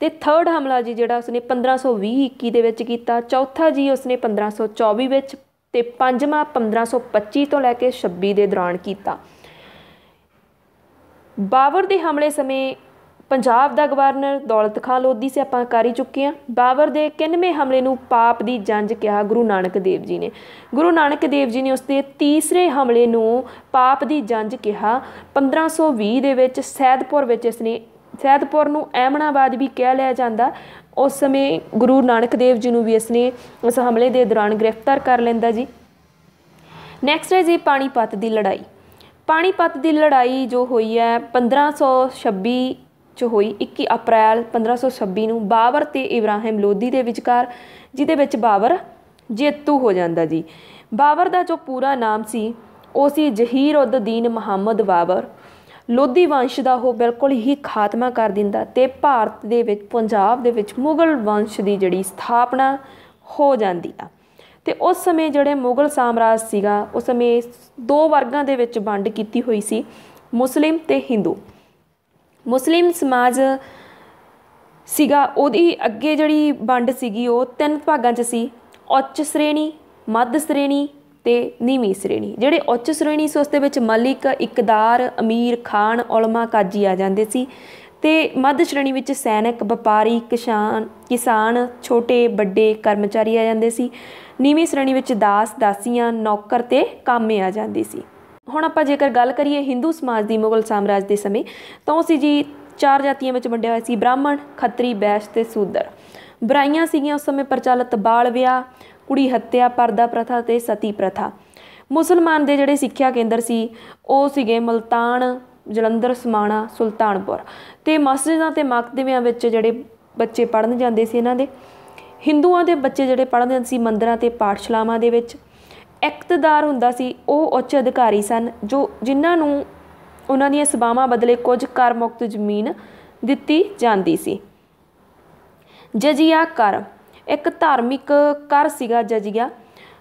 ਤੇ ਥਰਡ ਹਮਲਾ ਜੀ ਜਿਹੜਾ ਉਸਨੇ 1520-21 ਦੇ ਵਿੱਚ ਕੀਤਾ ਚੌਥਾ ਜੀ ਉਸਨੇ 1524 ਵਿੱਚ ਤੇ ਪੰਜਵਾਂ 1525 ਤੋਂ ਲੈ ਕੇ 26 ਦੇ ਦੌਰਾਨ ਕੀਤਾ ਬਾਬਰ ਦੇ ਹਮਲੇ ਸਮੇਂ ਪੰਜਾਬ ਦਾ ਗਵਰਨਰ ਦੌਲਤ ਖਾਨ ਲੋਧੀ ਸੇ ਆਪਾਂ ਕਰ ਹੀ ਚੁੱਕੇ ਆ ਬਾਬਰ ਦੇ 91ਵੇਂ ਹਮਲੇ ਨੂੰ ਪਾਪ ਦੀ ਜੰਜ ਕਿਹਾ ਗੁਰੂ ਨਾਨਕ ਦੇਵ ਜੀ ਨੇ ਗੁਰੂ ਨਾਨਕ ਦੇਵ ਜੀ ਨੇ ਉਸ ਦੇ ਤੀਸਰੇ ਹਮਲੇ ਨੂੰ ਪਾਪ ਦੀ ਜੰਜ ਕਿਹਾ 1520 ਦੇ ਵਿੱਚ ਸੈਦਪੁਰ ਵਿੱਚ ਇਸ ਨੇ ਸੈਦਪੁਰ ਨੂੰ ਐਮਨਾਬਾਦ ਵੀ ਕਹਿ ਲਿਆ ਜਾਂਦਾ ਉਸ ਸਮੇਂ ਗੁਰੂ ਨਾਨਕ ਦੇਵ ਜੀ ਨੂੰ ਵੀ ਇਸ ਨੇ ਉਸ ਹਮਲੇ ਦੇ ਦੌਰਾਨ ਗ੍ਰਿਫਤਾਰ ਕਰ ਲੈਂਦਾ ਜੀ ਨੈਕਸਟ ਹੈ ਜੀ ਪਾਣੀਪਤ ਦੀ ਲੜਾਈ ਪਾਣੀਪਤ ਦੀ ਲੜਾਈ ਜੋ ਹੋਈ ਹੈ 1526 'ਚ ਹੋਈ 21 ਅਪ੍ਰੈਲ 1526 ਨੂੰ ਬਾਬਰ ਤੇ ਇਬਰਾਹਿਮ ਲੋਧੀ ਦੇ ਵਿਚਕਾਰ ਜਿਹਦੇ ਵਿੱਚ ਬਾਬਰ ਜੇਤੂ ਹੋ ਜਾਂਦਾ ਜੀ ਬਾਬਰ ਦਾ ਜੋ ਪੂਰਾ ਨਾਮ ਸੀ ਉਹ ਸੀ ਜਹੀਰ ਉਦਦੀਨ ਮੁਹੰਮਦ ਬਾਬਰ ਲੋਧੀ ਵੰਸ਼ ਦਾ ਉਹ ਬਿਲਕੁਲ ਹੀ ਖਾਤਮਾ ਕਰ ਦਿੰਦਾ ਤੇ ਭਾਰਤ ਦੇ ਵਿੱਚ ਪੰਜਾਬ ਦੇ ਵਿੱਚ ਮੁਗਲ ਵੰਸ਼ ਦੀ ਜਿਹੜੀ ਸਥਾਪਨਾ ਹੋ ਜਾਂਦੀ ਆ ਤੇ ਉਸ ਸਮੇਂ ਜਿਹੜੇ ਮੁਗਲ ਸਾਮਰਾਜ ਸੀਗਾ ਉਸ ਸਮੇਂ ਦੋ ਵਰਗਾਂ ਦੇ ਵਿੱਚ ਵੰਡ ਕੀਤੀ ਹੋਈ ਸੀ ਮੁਸਲਿਮ ਤੇ ਹਿੰਦੂ ਮੁਸਲਿਮ ਸਮਾਜ ਸੀਗਾ ਉਹਦੀ ਅੱਗੇ ਜਿਹੜੀ ਵੰਡ ਸੀਗੀ ਉਹ ਤਿੰਨ ਭਾਗਾਂ 'ਚ ਸੀ ਉੱਚ ਸ਼੍ਰੇਣੀ ਮੱਧ ਸ਼੍ਰੇਣੀ ਤੇ ਨੀਵੀਂ ਸ਼੍ਰੇਣੀ ਜਿਹੜੇ ਉੱਚ ਸ਼੍ਰੇਣੀ ਸੀ ਉਸ ਦੇ ਵਿੱਚ ਮਲਿਕ ਇਕਦਾਰ ਅਮੀਰ ਖਾਨ ਉਲਮਾ ਕਾਜੀ ਆ ਜਾਂਦੇ ਸੀ ਤੇ ਮੱਧ ਸ਼੍ਰੇਣੀ ਵਿੱਚ ਸੈਨਿਕ ਵਪਾਰੀ ਕਿਸਾਨ ਕਿਸਾਨ ਛੋਟੇ ਵੱਡੇ ਕਰਮਚਾਰੀ ਆ ਜਾਂਦੇ ਸੀ ਨੀਵੀਂ ਸ਼੍ਰੇਣੀ ਵਿੱਚ ਦਾਸ ਦਾਸੀਆਂ ਨੌਕਰ ਤੇ ਕਾਮੇ ਆ ਜਾਂਦੇ ਸੀ ਹੁਣ ਆਪਾਂ ਜੇਕਰ ਗੱਲ ਕਰੀਏ ਹਿੰਦੂ ਸਮਾਜ ਦੀ ਮੁਗਲ ਸਾਮਰਾਜ ਦੇ ਸਮੇਂ ਤਾਂ ਸੀ ਜੀ ਚਾਰ ਜਾਤੀਆਂ ਵਿੱਚ ਵੰਡਿਆ ਹੋਇਆ ਸੀ ਬ੍ਰਾਹਮਣ ਖੱਤਰੀ ਬੈਸ਼ ਤੇ ਸੂਦਰ ਬਰਾਈਆਂ ਸੀਗੀਆਂ ਉਸ ਸਮੇਂ ਪ੍ਰਚਲਿਤ ਬਾਲ ਵਿਆਹ ਕੁੜੀ ਹੱਤਿਆ ਪਰਦਾ ਪ੍ਰਥਾ ਤੇ ਸਤੀ ਪ੍ਰਥਾ ਮੁਸਲਮਾਨ ਦੇ ਜਿਹੜੇ ਸਿੱਖਿਆ ਕੇਂਦਰ ਸੀ ਉਹ ਸੀਗੇ ਮਲਤਾਨ ਜਲੰਧਰ ਸਮਾਣਾ ਸੁਲਤਾਨਪੁਰ ਤੇ ਮਸਜਿਦਾਂ ਤੇ ਮਕਤਬਿਆਂ ਵਿੱਚ ਜਿਹੜੇ ਬੱਚੇ ਪੜਨ ਜਾਂਦੇ ਸੀ ਇਹਨਾਂ ਦੇ ਹਿੰਦੂਆਂ ਦੇ ਬੱਚੇ ਜਿਹੜੇ ਪੜ੍ਹਦੇ ਸੀ ਮੰਦਰਾਂ ਤੇ ਪਾਠਸ਼ਾਲਾਵਾਂ ਦੇ ਵਿੱਚ ਇਕਤਦਾਰ ਹੁੰਦਾ ਸੀ ਉਹ ਉੱਚ ਅਧਿਕਾਰੀ ਸਨ ਜੋ ਜਿਨ੍ਹਾਂ ਨੂੰ ਉਹਨਾਂ ਦੀਆਂ ਸਬਾਵਾਂ ਬਦਲੇ ਕੁਝ ਕਰ ਮੁਕਤ ਜ਼ਮੀਨ ਦਿੱਤੀ ਜਾਂਦੀ ਸੀ ਜਜੀਆ ਕਰ ਇੱਕ ਧਾਰਮਿਕ ਕਰ ਸੀਗਾ ਜਜੀਆ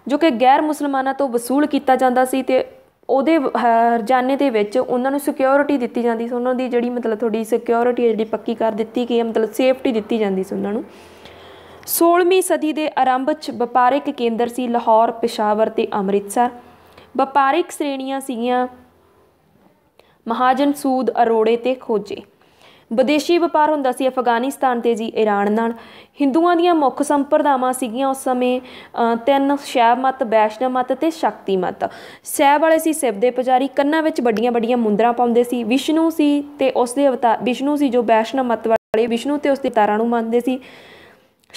ਜੋ ਕਿ ਗੈਰ ਮੁਸਲਮਾਨਾਂ ਤੋਂ ਵਸੂਲ ਕੀਤਾ ਜਾਂਦਾ ਸੀ ਤੇ ਉਹਦੇ ਹਰਜਾਨੇ ਦੇ ਵਿੱਚ ਉਹਨਾਂ ਨੂੰ ਸਿਕਿਉਰਿਟੀ ਦਿੱਤੀ ਜਾਂਦੀ ਸੀ ਉਹਨਾਂ ਦੀ ਜਿਹੜੀ ਮਤਲਬ ਥੋੜੀ ਸਿਕਿਉਰਿਟੀ ਜਿਹੜੀ ਪੱਕੀ ਕਰ ਦਿੱਤੀ ਗਈ ਮਤਲਬ ਸੇਫਟੀ ਦਿੱਤੀ ਜਾਂਦੀ ਸੀ ਉਹਨਾਂ ਨੂੰ 16ਵੀਂ ਸਦੀ ਦੇ ਆਰੰਭ 'ਚ ਵਪਾਰਿਕ ਕੇਂਦਰ ਸੀ ਲਾਹੌਰ ਪਿਸ਼ਾਵਰ ਤੇ ਅੰਮ੍ਰਿਤਸਰ ਵਪਾਰਿਕ ਸ਼੍ਰੇਣੀਆਂ ਸੀਗੀਆਂ ਮਹਾਜਨ ਸੂਦ ਅਰੋੜੇ ਤੇ ਖੋਜੇ ਵਿਦੇਸ਼ੀ ਵਪਾਰ ਹੁੰਦਾ ਸੀ ਅਫਗਾਨਿਸਤਾਨ ਤੇ ਜੀ ਈਰਾਨ ਨਾਲ ਹਿੰਦੂਆਂ ਦੀਆਂ ਮੁੱਖ ਸੰਪਰਦਾਵਾਂ ਸੀਗੀਆਂ ਉਸ ਸਮੇਂ ਤਿੰਨ ਸ਼ੈਵ ਮਤ ਵੈਸ਼ਨਵ ਮਤ ਤੇ ਸ਼ਕਤੀ ਮਤ ਸ਼ੈਵ ਵਾਲੇ ਸੀ ਸਿਵ ਦੇ ਪੁਜਾਰੀ ਕੰਨਾਂ ਵਿੱਚ ਵੱਡੀਆਂ ਵੱਡੀਆਂ ਮੁੰਦਰਾਂ ਪਾਉਂਦੇ ਸੀ ਵਿਸ਼ਨੂੰ ਸੀ ਤੇ ਉਸ ਦੇ ਅਵਤਾਰ ਵਿਸ਼ਨੂੰ ਸੀ ਜੋ ਵੈਸ਼ਨਵ ਮਤ ਵਾਲੇ ਵਿਸ਼ਨੂੰ ਤੇ ਉਸ ਦੇ ਤਾਰਾਂ ਨੂੰ ਮੰਨਦੇ ਸੀ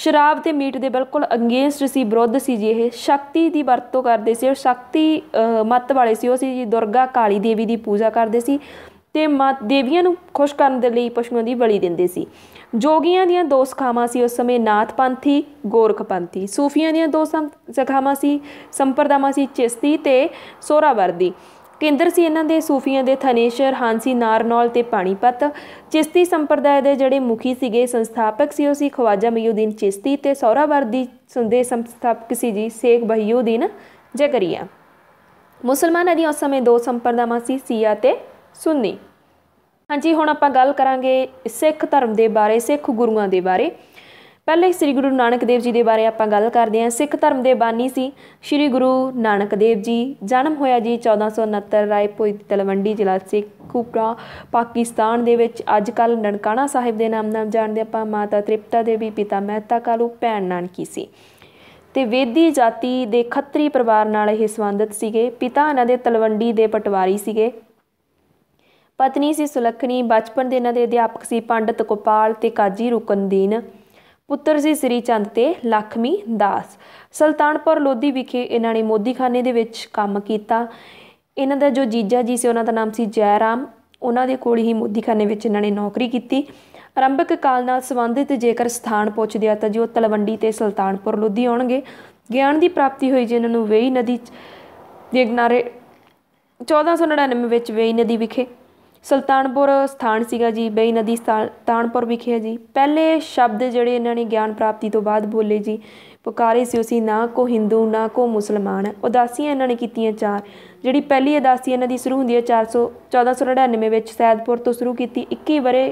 ਸ਼ਰਾਬ ਤੇ ਮੀਟ ਦੇ ਬਿਲਕੁਲ ਅਗੇਂਸਟ ਸੀ ਵਿਰੁੱਧ ਸੀ ਜੀ ਇਹ ਸ਼ਕਤੀ ਦੀ ਵਰਤੋਂ ਕਰਦੇ ਸੀ ਉਹ ਸ਼ਕਤੀ ਮੱਤ ਵਾਲੇ ਸੀ ਉਹ ਸੀ ਜੀ ਦੁਰਗਾ ਕਾਲੀ ਦੇਵੀ ਦੀ ਪੂਜਾ ਕਰਦੇ ਸੀ ਤੇ ਮਤ ਦੇਵੀਆਂ ਨੂੰ ਖੁਸ਼ ਕਰਨ ਦੇ ਲਈ ਪਸ਼ੂਆਂ ਦੀ ਬਲੀ ਦਿੰਦੇ ਸੀ ਜੋਗੀਆਂ ਦੀਆਂ ਦੋ ਸਖਾਵਾਂ ਸੀ ਉਸ ਸਮੇਂ ਨਾਥ ਪੰਥੀ ਗੋਰਖ ਪੰਥੀ ਸੂਫੀਆਂ ਦੀਆਂ ਦੋ ਸਖਾਵਾਂ ਸੀ ਸੰਪਰਦਾਵਾਂ ਸੀ ਚਿਸ਼ਤੀ ਤੇ ਸੋਰਾਵਰਦੀ ਕੇਂਦਰ ਸੀ ਇਹਨਾਂ ਦੇ ਸੂਫੀਆਂ ਦੇ ਥਨੇਸ਼ਰ ਹਾਂਸੀ ਨਾਰਨੌਲ ਤੇ ਪਾਣੀਪਤ ਚਿਸ਼ਤੀ ਸੰਪਰਦਾਇ ਦੇ ਜਿਹੜੇ ਮੁਖੀ ਸੀਗੇ ਸੰਸਥਾਪਕ ਸੀ ਉਹ ਸੀ ਖਵਾਜਾ ਮਯੂਦੀਨ ਚਿਸ਼ਤੀ ਤੇ ਸੌਰਾਵਰਦੀ ਸੰਦੇ ਸੰਸਥਾਪਕ ਸੀ ਜੀ ਸ਼ੇਖ ਬਹੀਉਦੀਨ ਜਗਰੀਆ ਮੁਸਲਮਾਨਾਂ ਦੀ ਉਸ ਸਮੇਂ ਦੋ ਸੰਪਰਦਾਵਾਂ ਸੀ ਸੀਆ ਤੇ ਸੁੰਨੀ ਹਾਂਜੀ ਹੁਣ ਆਪਾਂ ਗੱਲ ਕਰਾਂਗੇ ਸਿੱਖ ਧਰਮ ਦੇ ਬਾਰੇ ਸਿੱਖ ਗੁਰੂਆਂ ਦੇ ਬਾਰੇ ਪਹਿਲੇ ਸ੍ਰੀ ਗੁਰੂ ਨਾਨਕ ਦੇਵ ਜੀ ਦੇ ਬਾਰੇ ਆਪਾਂ ਗੱਲ ਕਰਦੇ ਹਾਂ ਸਿੱਖ ਧਰਮ ਦੇ ਬਾਨੀ ਸੀ ਸ੍ਰੀ ਗੁਰੂ ਨਾਨਕ ਦੇਵ ਜੀ ਜਨਮ ਹੋਇਆ ਜੀ 1469 ਰਾਏਪੁਰ ਤਲਵੰਡੀ ਜ਼ਿਲ੍ਹਾ ਸਿੱਖੂਪਰਾ ਪਾਕਿਸਤਾਨ ਦੇ ਵਿੱਚ ਅੱਜ ਕੱਲ ਨਨਕਾਣਾ ਸਾਹਿਬ ਦੇ ਨਾਮ ਨਾਲ ਜਾਣਦੇ ਆਪਾਂ ਮਾਤਾ ਤ੍ਰਿਪਤਾ ਦੇਵੀ ਪਿਤਾ ਮਹਿਤਾ ਕਾਲੂ ਭੈਣ ਨਾਨਕੀ ਸੀ ਤੇ ਵੇਦੀ ਜਾਤੀ ਦੇ ਖੱਤਰੀ ਪਰਿਵਾਰ ਨਾਲ ਇਹ ਸੰਬੰਧਿਤ ਸੀਗੇ ਪਿਤਾ ਇਹਨਾਂ ਦੇ ਤਲਵੰਡੀ ਦੇ ਪਟਵਾਰੀ ਸੀਗੇ ਪਤਨੀ ਸੀ ਸੁਲੱਖਣੀ ਬਚਪਨ ਦੇ ਇਹਨਾਂ ਦੇ ਅਧਿਆਪਕ ਸੀ ਪੰਡਤ ਗੋਪਾਲ ਤੇ ਕਾਜੀ ਰੁਕਨਦੀਨ ਪੁੱਤਰ ਸੀ ਸ੍ਰੀ ਚੰਦ ਤੇ ਲਖਮੀ ਦਾਸ ਸੁਲਤਾਨਪੁਰ ਲੋਧੀ ਵਿਖੇ ਇਹਨਾਂ ਨੇ ਮੋਦੀਖਾਨੇ ਦੇ ਵਿੱਚ ਕੰਮ ਕੀਤਾ ਇਹਨਾਂ ਦਾ ਜੋ ਜੀਜਾ ਜੀ ਸੀ ਉਹਨਾਂ ਦਾ ਨਾਮ ਸੀ ਜੈਰਾਮ ਉਹਨਾਂ ਦੇ ਕੋਲ ਹੀ ਮੋਦੀਖਾਨੇ ਵਿੱਚ ਇਹਨਾਂ ਨੇ ਨੌਕਰੀ ਕੀਤੀ ਆਰੰਭਿਕ ਕਾਲ ਨਾਲ ਸੰਬੰਧਿਤ ਜੇਕਰ ਸਥਾਨ ਪੁੱਛਦੇ ਆ ਤਾਂ ਜੋ ਤਲਵੰਡੀ ਤੇ ਸੁਲਤਾਨਪੁਰ ਲੋਧੀ ਆਉਣਗੇ ਗਿਆਨ ਦੀ ਪ੍ਰਾਪਤੀ ਹੋਈ ਜੀ ਇਹਨਾਂ ਨੂੰ ਵੇਈ ਨਦੀ ਦੇ ਕਿਨਾਰੇ 1499 ਵਿੱਚ ਵੇਈ ਨਦੀ ਵਿਖੇ ਸੁਲਤਾਨਪੁਰ ਸਥਾਨ ਸੀਗਾ ਜੀ ਬਈ ਨਦੀ ਸਤਾਨਪੁਰ ਵਿਖੇ ਹੈ ਜੀ ਪਹਿਲੇ ਸ਼ਬਦ ਜਿਹੜੇ ਇਹਨਾਂ ਨੇ ਗਿਆਨ ਪ੍ਰਾਪਤੀ ਤੋਂ ਬਾਅਦ ਬੋਲੇ ਜੀ ਪੁਕਾਰੇ ਸੀ ਉਸੀ ਨਾ ਕੋ ਹਿੰਦੂ ਨਾ ਕੋ ਮੁਸਲਮਾਨ ਉਦਾਸੀਆਂ ਇਹਨਾਂ ਨੇ ਕੀਤੀਆਂ ਚਾਰ ਜਿਹੜੀ ਪਹਿਲੀ ਉਦਾਸੀ ਇਹਨਾਂ ਦੀ ਸ਼ੁਰੂ ਹੁੰਦੀ ਹੈ 400 1499 ਵਿੱਚ ਸੈਦਪੁਰ ਤੋਂ ਸ਼ੁਰੂ ਕੀਤੀ 21 ਬਰੇ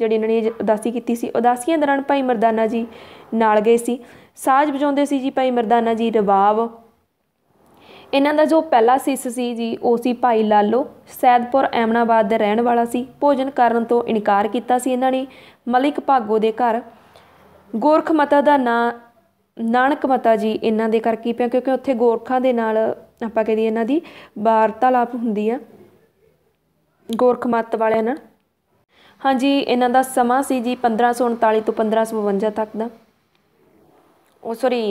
ਜਿਹੜੀ ਇਹਨਾਂ ਨੇ ਉਦਾਸੀ ਕੀਤੀ ਸੀ ਉਦਾਸੀਆਂ ਦੌਰਾਨ ਭਾਈ ਮਰਦਾਨਾ ਜੀ ਨਾਲ ਗਏ ਸੀ ਸਾਜ਼ ਵਜਾਉਂਦੇ ਸੀ ਜੀ ਭਾਈ ਮਰਦਾਨਾ ਜੀ ਰਬਾਬ ਇਹਨਾਂ ਦਾ ਜੋ ਪਹਿਲਾ ਸਿਸ ਸੀ ਜੀ ਉਹ ਸੀ ਭਾਈ ਲਾਲੋ ਸੈਦਪੁਰ ਐਮਨਾਬਾਦ ਦੇ ਰਹਿਣ ਵਾਲਾ ਸੀ ਭੋਜਨ ਕਰਨ ਤੋਂ ਇਨਕਾਰ ਕੀਤਾ ਸੀ ਇਹਨਾਂ ਨੇ ਮਲਿਕ ਭਾਗੋ ਦੇ ਘਰ ਗੋਰਖ ਮਤਾ ਦਾ ਨਾਂ ਨਾਨਕ ਮਤਾ ਜੀ ਇਹਨਾਂ ਦੇ ਕਰਕੇ ਪਿਆ ਕਿਉਂਕਿ ਉੱਥੇ ਗੋਰਖਾਂ ਦੇ ਨਾਲ ਆਪਾਂ ਕਹਿੰਦੇ ਇਹਨਾਂ ਦੀ ਵਾਰਤਾਲਾਪ ਹੁੰਦੀ ਆ ਗੋਰਖ ਮਤ ਵਾਲਿਆਂ ਨਾਲ ਹਾਂਜੀ ਇਹਨਾਂ ਦਾ ਸਮਾਂ ਸੀ ਜੀ 1539 ਤੋਂ 1552 ਤੱਕ ਦਾ ਉਹ ਸੌਰੀ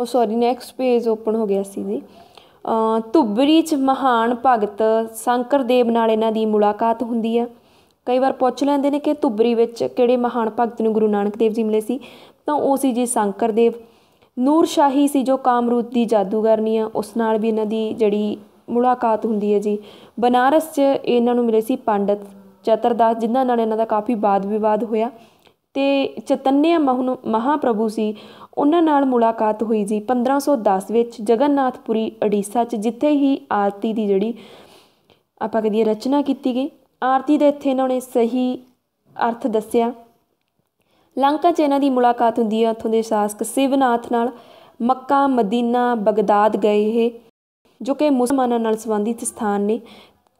ਉਹ ਸੌਰੀ ਨੈਕਸਟ ਪੇਜ ਓਪਨ ਹੋ ਗਿਆ ਸੀ ਜੀ ਧੁੱਬਰੀ ਚ ਮਹਾਨ ਭਗਤ ਸ਼ੰਕਰ ਦੇਵ ਨਾਲ ਇਹਨਾਂ ਦੀ ਮੁਲਾਕਾਤ ਹੁੰਦੀ ਆ ਕਈ ਵਾਰ ਪੁੱਛ ਲੈਂਦੇ ਨੇ ਕਿ ਧੁੱਬਰੀ ਵਿੱਚ ਕਿਹੜੇ ਮਹਾਨ ਭਗਤ ਨੂੰ ਗੁਰੂ ਨਾਨਕ ਦੇਵ ਜੀ ਮਿਲੇ ਸੀ ਤਾਂ ਉਹ ਸੀ ਜੀ ਸ਼ੰਕਰ ਦੇਵ ਨੂਰ ਸ਼ਾਹੀ ਸੀ ਜੋ ਕਾਮਰੂਪ ਦੀ ਜਾਦੂਗਰਨੀ ਆ ਉਸ ਨਾਲ ਵੀ ਇਹਨਾਂ ਦੀ ਜਿਹੜੀ ਮੁਲਾਕਾਤ ਹੁੰਦੀ ਹੈ ਜੀ ਬਨਾਰਸ 'ਚ ਇਹਨਾਂ ਨੂੰ ਮਿਲੇ ਸੀ ਪੰਡਤ ਚਤਰਦਾਸ ਜਿਨ੍ਹਾਂ ਨਾਲ ਇਹਨਾਂ ਦਾ ਕਾਫੀ ਬਾਦ ਵਿਵਾਦ ਹੋਇਆ ਤੇ ਚਤੰਨਿਆ ਮਹਨ ਮਹਾਂਪ੍ਰਭੂ ਸੀ ਉਹਨਾਂ ਨਾਲ ਮੁਲਾਕਾਤ ਹੋਈ ਜੀ 1510 ਵਿੱਚ ਜਗਨਨਾਥਪੁਰੀ ਅਡੀਸਾ 'ਚ ਜਿੱਥੇ ਹੀ ਆਰਤੀ ਦੀ ਜਿਹੜੀ ਆਪਾਂ ਕਹਦੇ ਰਚਨਾ ਕੀਤੀ ਗਈ ਆਰਤੀ ਦਾ ਇੱਥੇ ਇਹਨਾਂ ਨੇ ਸਹੀ ਅਰਥ ਦੱਸਿਆ ਲੰਕਾ 'ਚ ਇਹਨਾਂ ਦੀ ਮੁਲਾਕਾਤ ਹੁੰਦੀ ਹੈ ਉੱਥੋਂ ਦੇ ਸ਼ਾਸਕ ਸਿਵਨਾਥ ਨਾਲ ਮੱਕਾ ਮਦੀਨਾ ਬਗਦਾਦ ਗਏ ਇਹ ਜੋ ਕਿ ਮੁਸਲਮਾਨਾਂ ਨਾਲ ਸੰਬੰਧਿਤ ਸਥਾਨ ਨੇ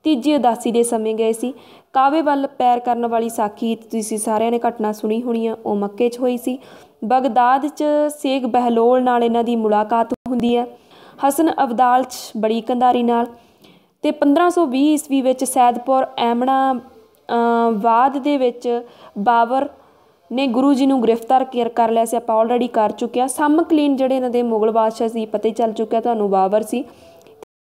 ਤੀਜੀ ਉਦਾਸੀ ਦੇ ਸਮੇਂ ਗਏ ਸੀ ਕਾਵੇ ਵੱਲ ਪੈਰ ਕਰਨ ਵਾਲੀ ਸਾਖੀ ਤੁਸੀਂ ਸਾਰਿਆਂ ਨੇ ਘਟਨਾ ਸੁਣੀ ਹੋਣੀ ਆ ਉਹ ਮੱਕੇ 'ਚ ਹੋਈ ਸੀ ਬਗਦਾਦ 'ਚ ਸੇਖ ਬਹਿਲੋਲ ਨਾਲ ਇਹਨਾਂ ਦੀ ਮੁਲਾਕਾਤ ਹੁੰਦੀ ਹੈ ਹਸਨ ਅਬਦਾਲ 'ਚ ਬੜੀ ਕੰਧਾਰੀ ਨਾਲ ਤੇ 1520 ਈਸਵੀ ਵਿੱਚ ਸੈਦਪੁਰ ਐਮਣਾ ਬਾਦ ਦੇ ਵਿੱਚ ਬਾਬਰ ਨੇ ਗੁਰੂ ਜੀ ਨੂੰ ਗ੍ਰਿਫਤਾਰ ਕਰ ਲਿਆ ਸੀ ਆਪਾਂ ਆਲਰੇਡੀ ਕਰ ਚੁੱਕਿਆ ਕਲੀਨ ਜਿਹੜੇ ਇਹਨਾਂ ਦੇ ਮੁਗਲ ਬਾਦਸ਼ਾਹ ਸੀ ਪਤਾ ਚੱਲ ਚੁੱਕਿਆ ਤੁਹਾਨੂੰ ਬਾਬਰ ਸੀ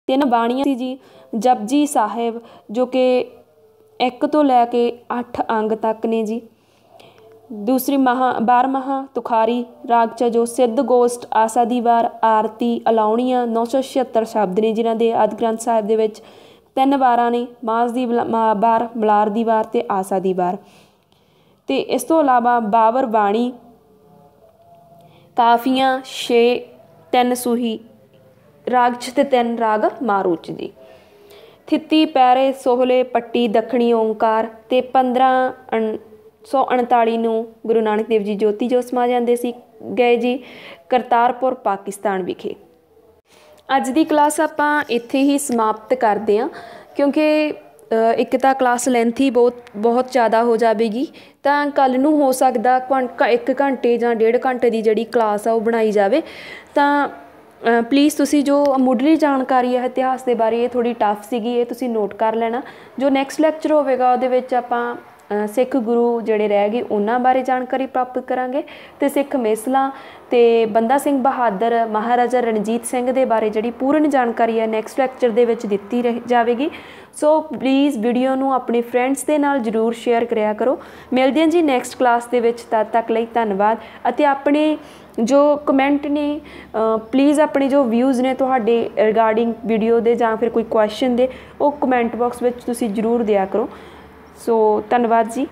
ਤਿੰਨ ਬਾਣੀਆਂ ਸੀ ਜੀ ਜਪਜੀ ਸਾਹਿਬ ਜੋ ਕਿ ਇੱਕ ਤੋਂ ਲੈ ਕੇ 8 ਅੰਗ ਤੱਕ ਨੇ ਜੀ ਦੂਸਰੀ ਮਹਾ ਬਾਰਮਹਾ ਤੁਖਾਰੀ ਚ ਜੋ ਸਿੱਧ ਗੋਸ਼ਟ ਆਸਾ ਦੀ ਵਾਰ ਆਰਤੀ ਅਲਾਉਣੀਆਂ 976 ਸ਼ਬਦ ਨੇ ਜਿਨ੍ਹਾਂ ਦੇ ਆਦਿ ਗ੍ਰੰਥ ਸਾਹਿਬ ਦੇ ਵਿੱਚ ਤਿੰਨ ਵਾਰਾਂ ਨੇ ਮਾਸ ਦੀ ਵਾਰ ਬਲਾਰ ਦੀ ਵਾਰ ਤੇ ਆਸਾ ਦੀ ਵਾਰ ਤੇ ਇਸ ਤੋਂ ਇਲਾਵਾ ਬਾਬਰ ਬਾਣੀ ਕਾਫੀਆਂ 6 ਤਿੰਨ ਸੂਹੀ ਰਾਗ ਚ ਤੇ ਤਿੰਨ ਰਾਗ ਮਾਰੂਚ ਦੀ ਥਿੱਤੀ ਪੈਰੇ ਸੋਹਲੇ ਪੱਟੀ ਦੱਖਣੀ ਓੰਕਾਰ ਤੇ 1539 ਨੂੰ ਗੁਰੂ ਨਾਨਕ ਦੇਵ ਜੀ ਜੋਤੀ ਜੋਤ ਸਮਾ ਜਾਂਦੇ ਸੀ ਗਏ ਜੀ ਕਰਤਾਰਪੁਰ ਪਾਕਿਸਤਾਨ ਵਿਖੇ ਅੱਜ ਦੀ ਕਲਾਸ ਆਪਾਂ ਇੱਥੇ ਹੀ ਸਮਾਪਤ ਕਰਦੇ ਹਾਂ ਕਿਉਂਕਿ ਇੱਕ ਤਾਂ ਕਲਾਸ ਲੈਂਥੀ ਬਹੁਤ ਬਹੁਤ ਜ਼ਿਆਦਾ ਹੋ ਜਾਵੇਗੀ ਤਾਂ ਕੱਲ ਨੂੰ ਹੋ ਸਕਦਾ ਇੱਕ ਘੰਟੇ ਜਾਂ ਡੇਢ ਘੰਟੇ ਦੀ ਜਿਹੜੀ ਕਲਾਸ ਆ ਉਹ ਬਣਾਈ ਜਾਵੇ ਤਾਂ ਪਲੀਜ਼ ਤੁਸੀਂ ਜੋ ਮੁੱਢਲੀ ਜਾਣਕਾਰੀ ਹੈ ਇਤਿਹਾਸ ਦੇ ਬਾਰੇ ਇਹ ਥੋੜੀ ਟਫ ਸੀਗੀ ਇਹ ਤੁਸੀਂ ਨੋਟ ਕਰ ਲੈਣਾ ਜੋ ਨੈਕਸਟ ਲੈਕਚਰ ਹੋਵੇਗਾ ਉਹਦੇ ਵਿੱਚ ਆਪਾਂ ਸਿੱਖ ਗੁਰੂ ਜਿਹੜੇ ਰਹਿ ਗਏ ਉਹਨਾਂ ਬਾਰੇ ਜਾਣਕਾਰੀ ਪ੍ਰਾਪਤ ਕਰਾਂਗੇ ਤੇ ਸਿੱਖ ਮੇਸਲਾ ਤੇ ਬੰਦਾ ਸਿੰਘ ਬਹਾਦਰ ਮਹਾਰਾਜਾ ਰਣਜੀਤ ਸਿੰਘ ਦੇ ਬਾਰੇ ਜਿਹੜੀ ਪੂਰਨ ਜਾਣਕਾਰੀ ਹੈ ਨੈਕਸਟ ਲੈਕਚਰ ਦੇ ਵਿੱਚ ਦਿੱਤੀ ਜਾਵੇਗੀ ਸੋ ਪਲੀਜ਼ ਵੀਡੀਓ ਨੂੰ ਆਪਣੇ ਫਰੈਂਡਸ ਦੇ ਨਾਲ ਜਰੂਰ ਸ਼ੇਅਰ ਕਰਿਆ ਕਰੋ ਮਿਲਦੇ ਹਾਂ ਜੀ ਨੈਕਸਟ ਕਲਾਸ ਦੇ ਵਿੱਚ ਤਦ ਤੱਕ ਲਈ ਧੰਨਵਾਦ ਅਤੇ ਆਪਣੇ ਜੋ ਕਮੈਂਟ ਨੇ ਪਲੀਜ਼ ਆਪਣੇ ਜੋ ਵਿਊਜ਼ ਨੇ ਤੁਹਾਡੇ ਰਿਗਾਰਡਿੰਗ ਵੀਡੀਓ ਦੇ ਜਾਂ ਫਿਰ ਕੋਈ ਕੁਐਸਚਨ ਦੇ ਉਹ ਕਮੈਂਟ ਬਾਕਸ ਵਿੱਚ ਤੁਸੀਂ ਜ਼ਰੂਰ ਦਿਆ ਕਰੋ ਸੋ ਧੰਨਵਾਦ ਜੀ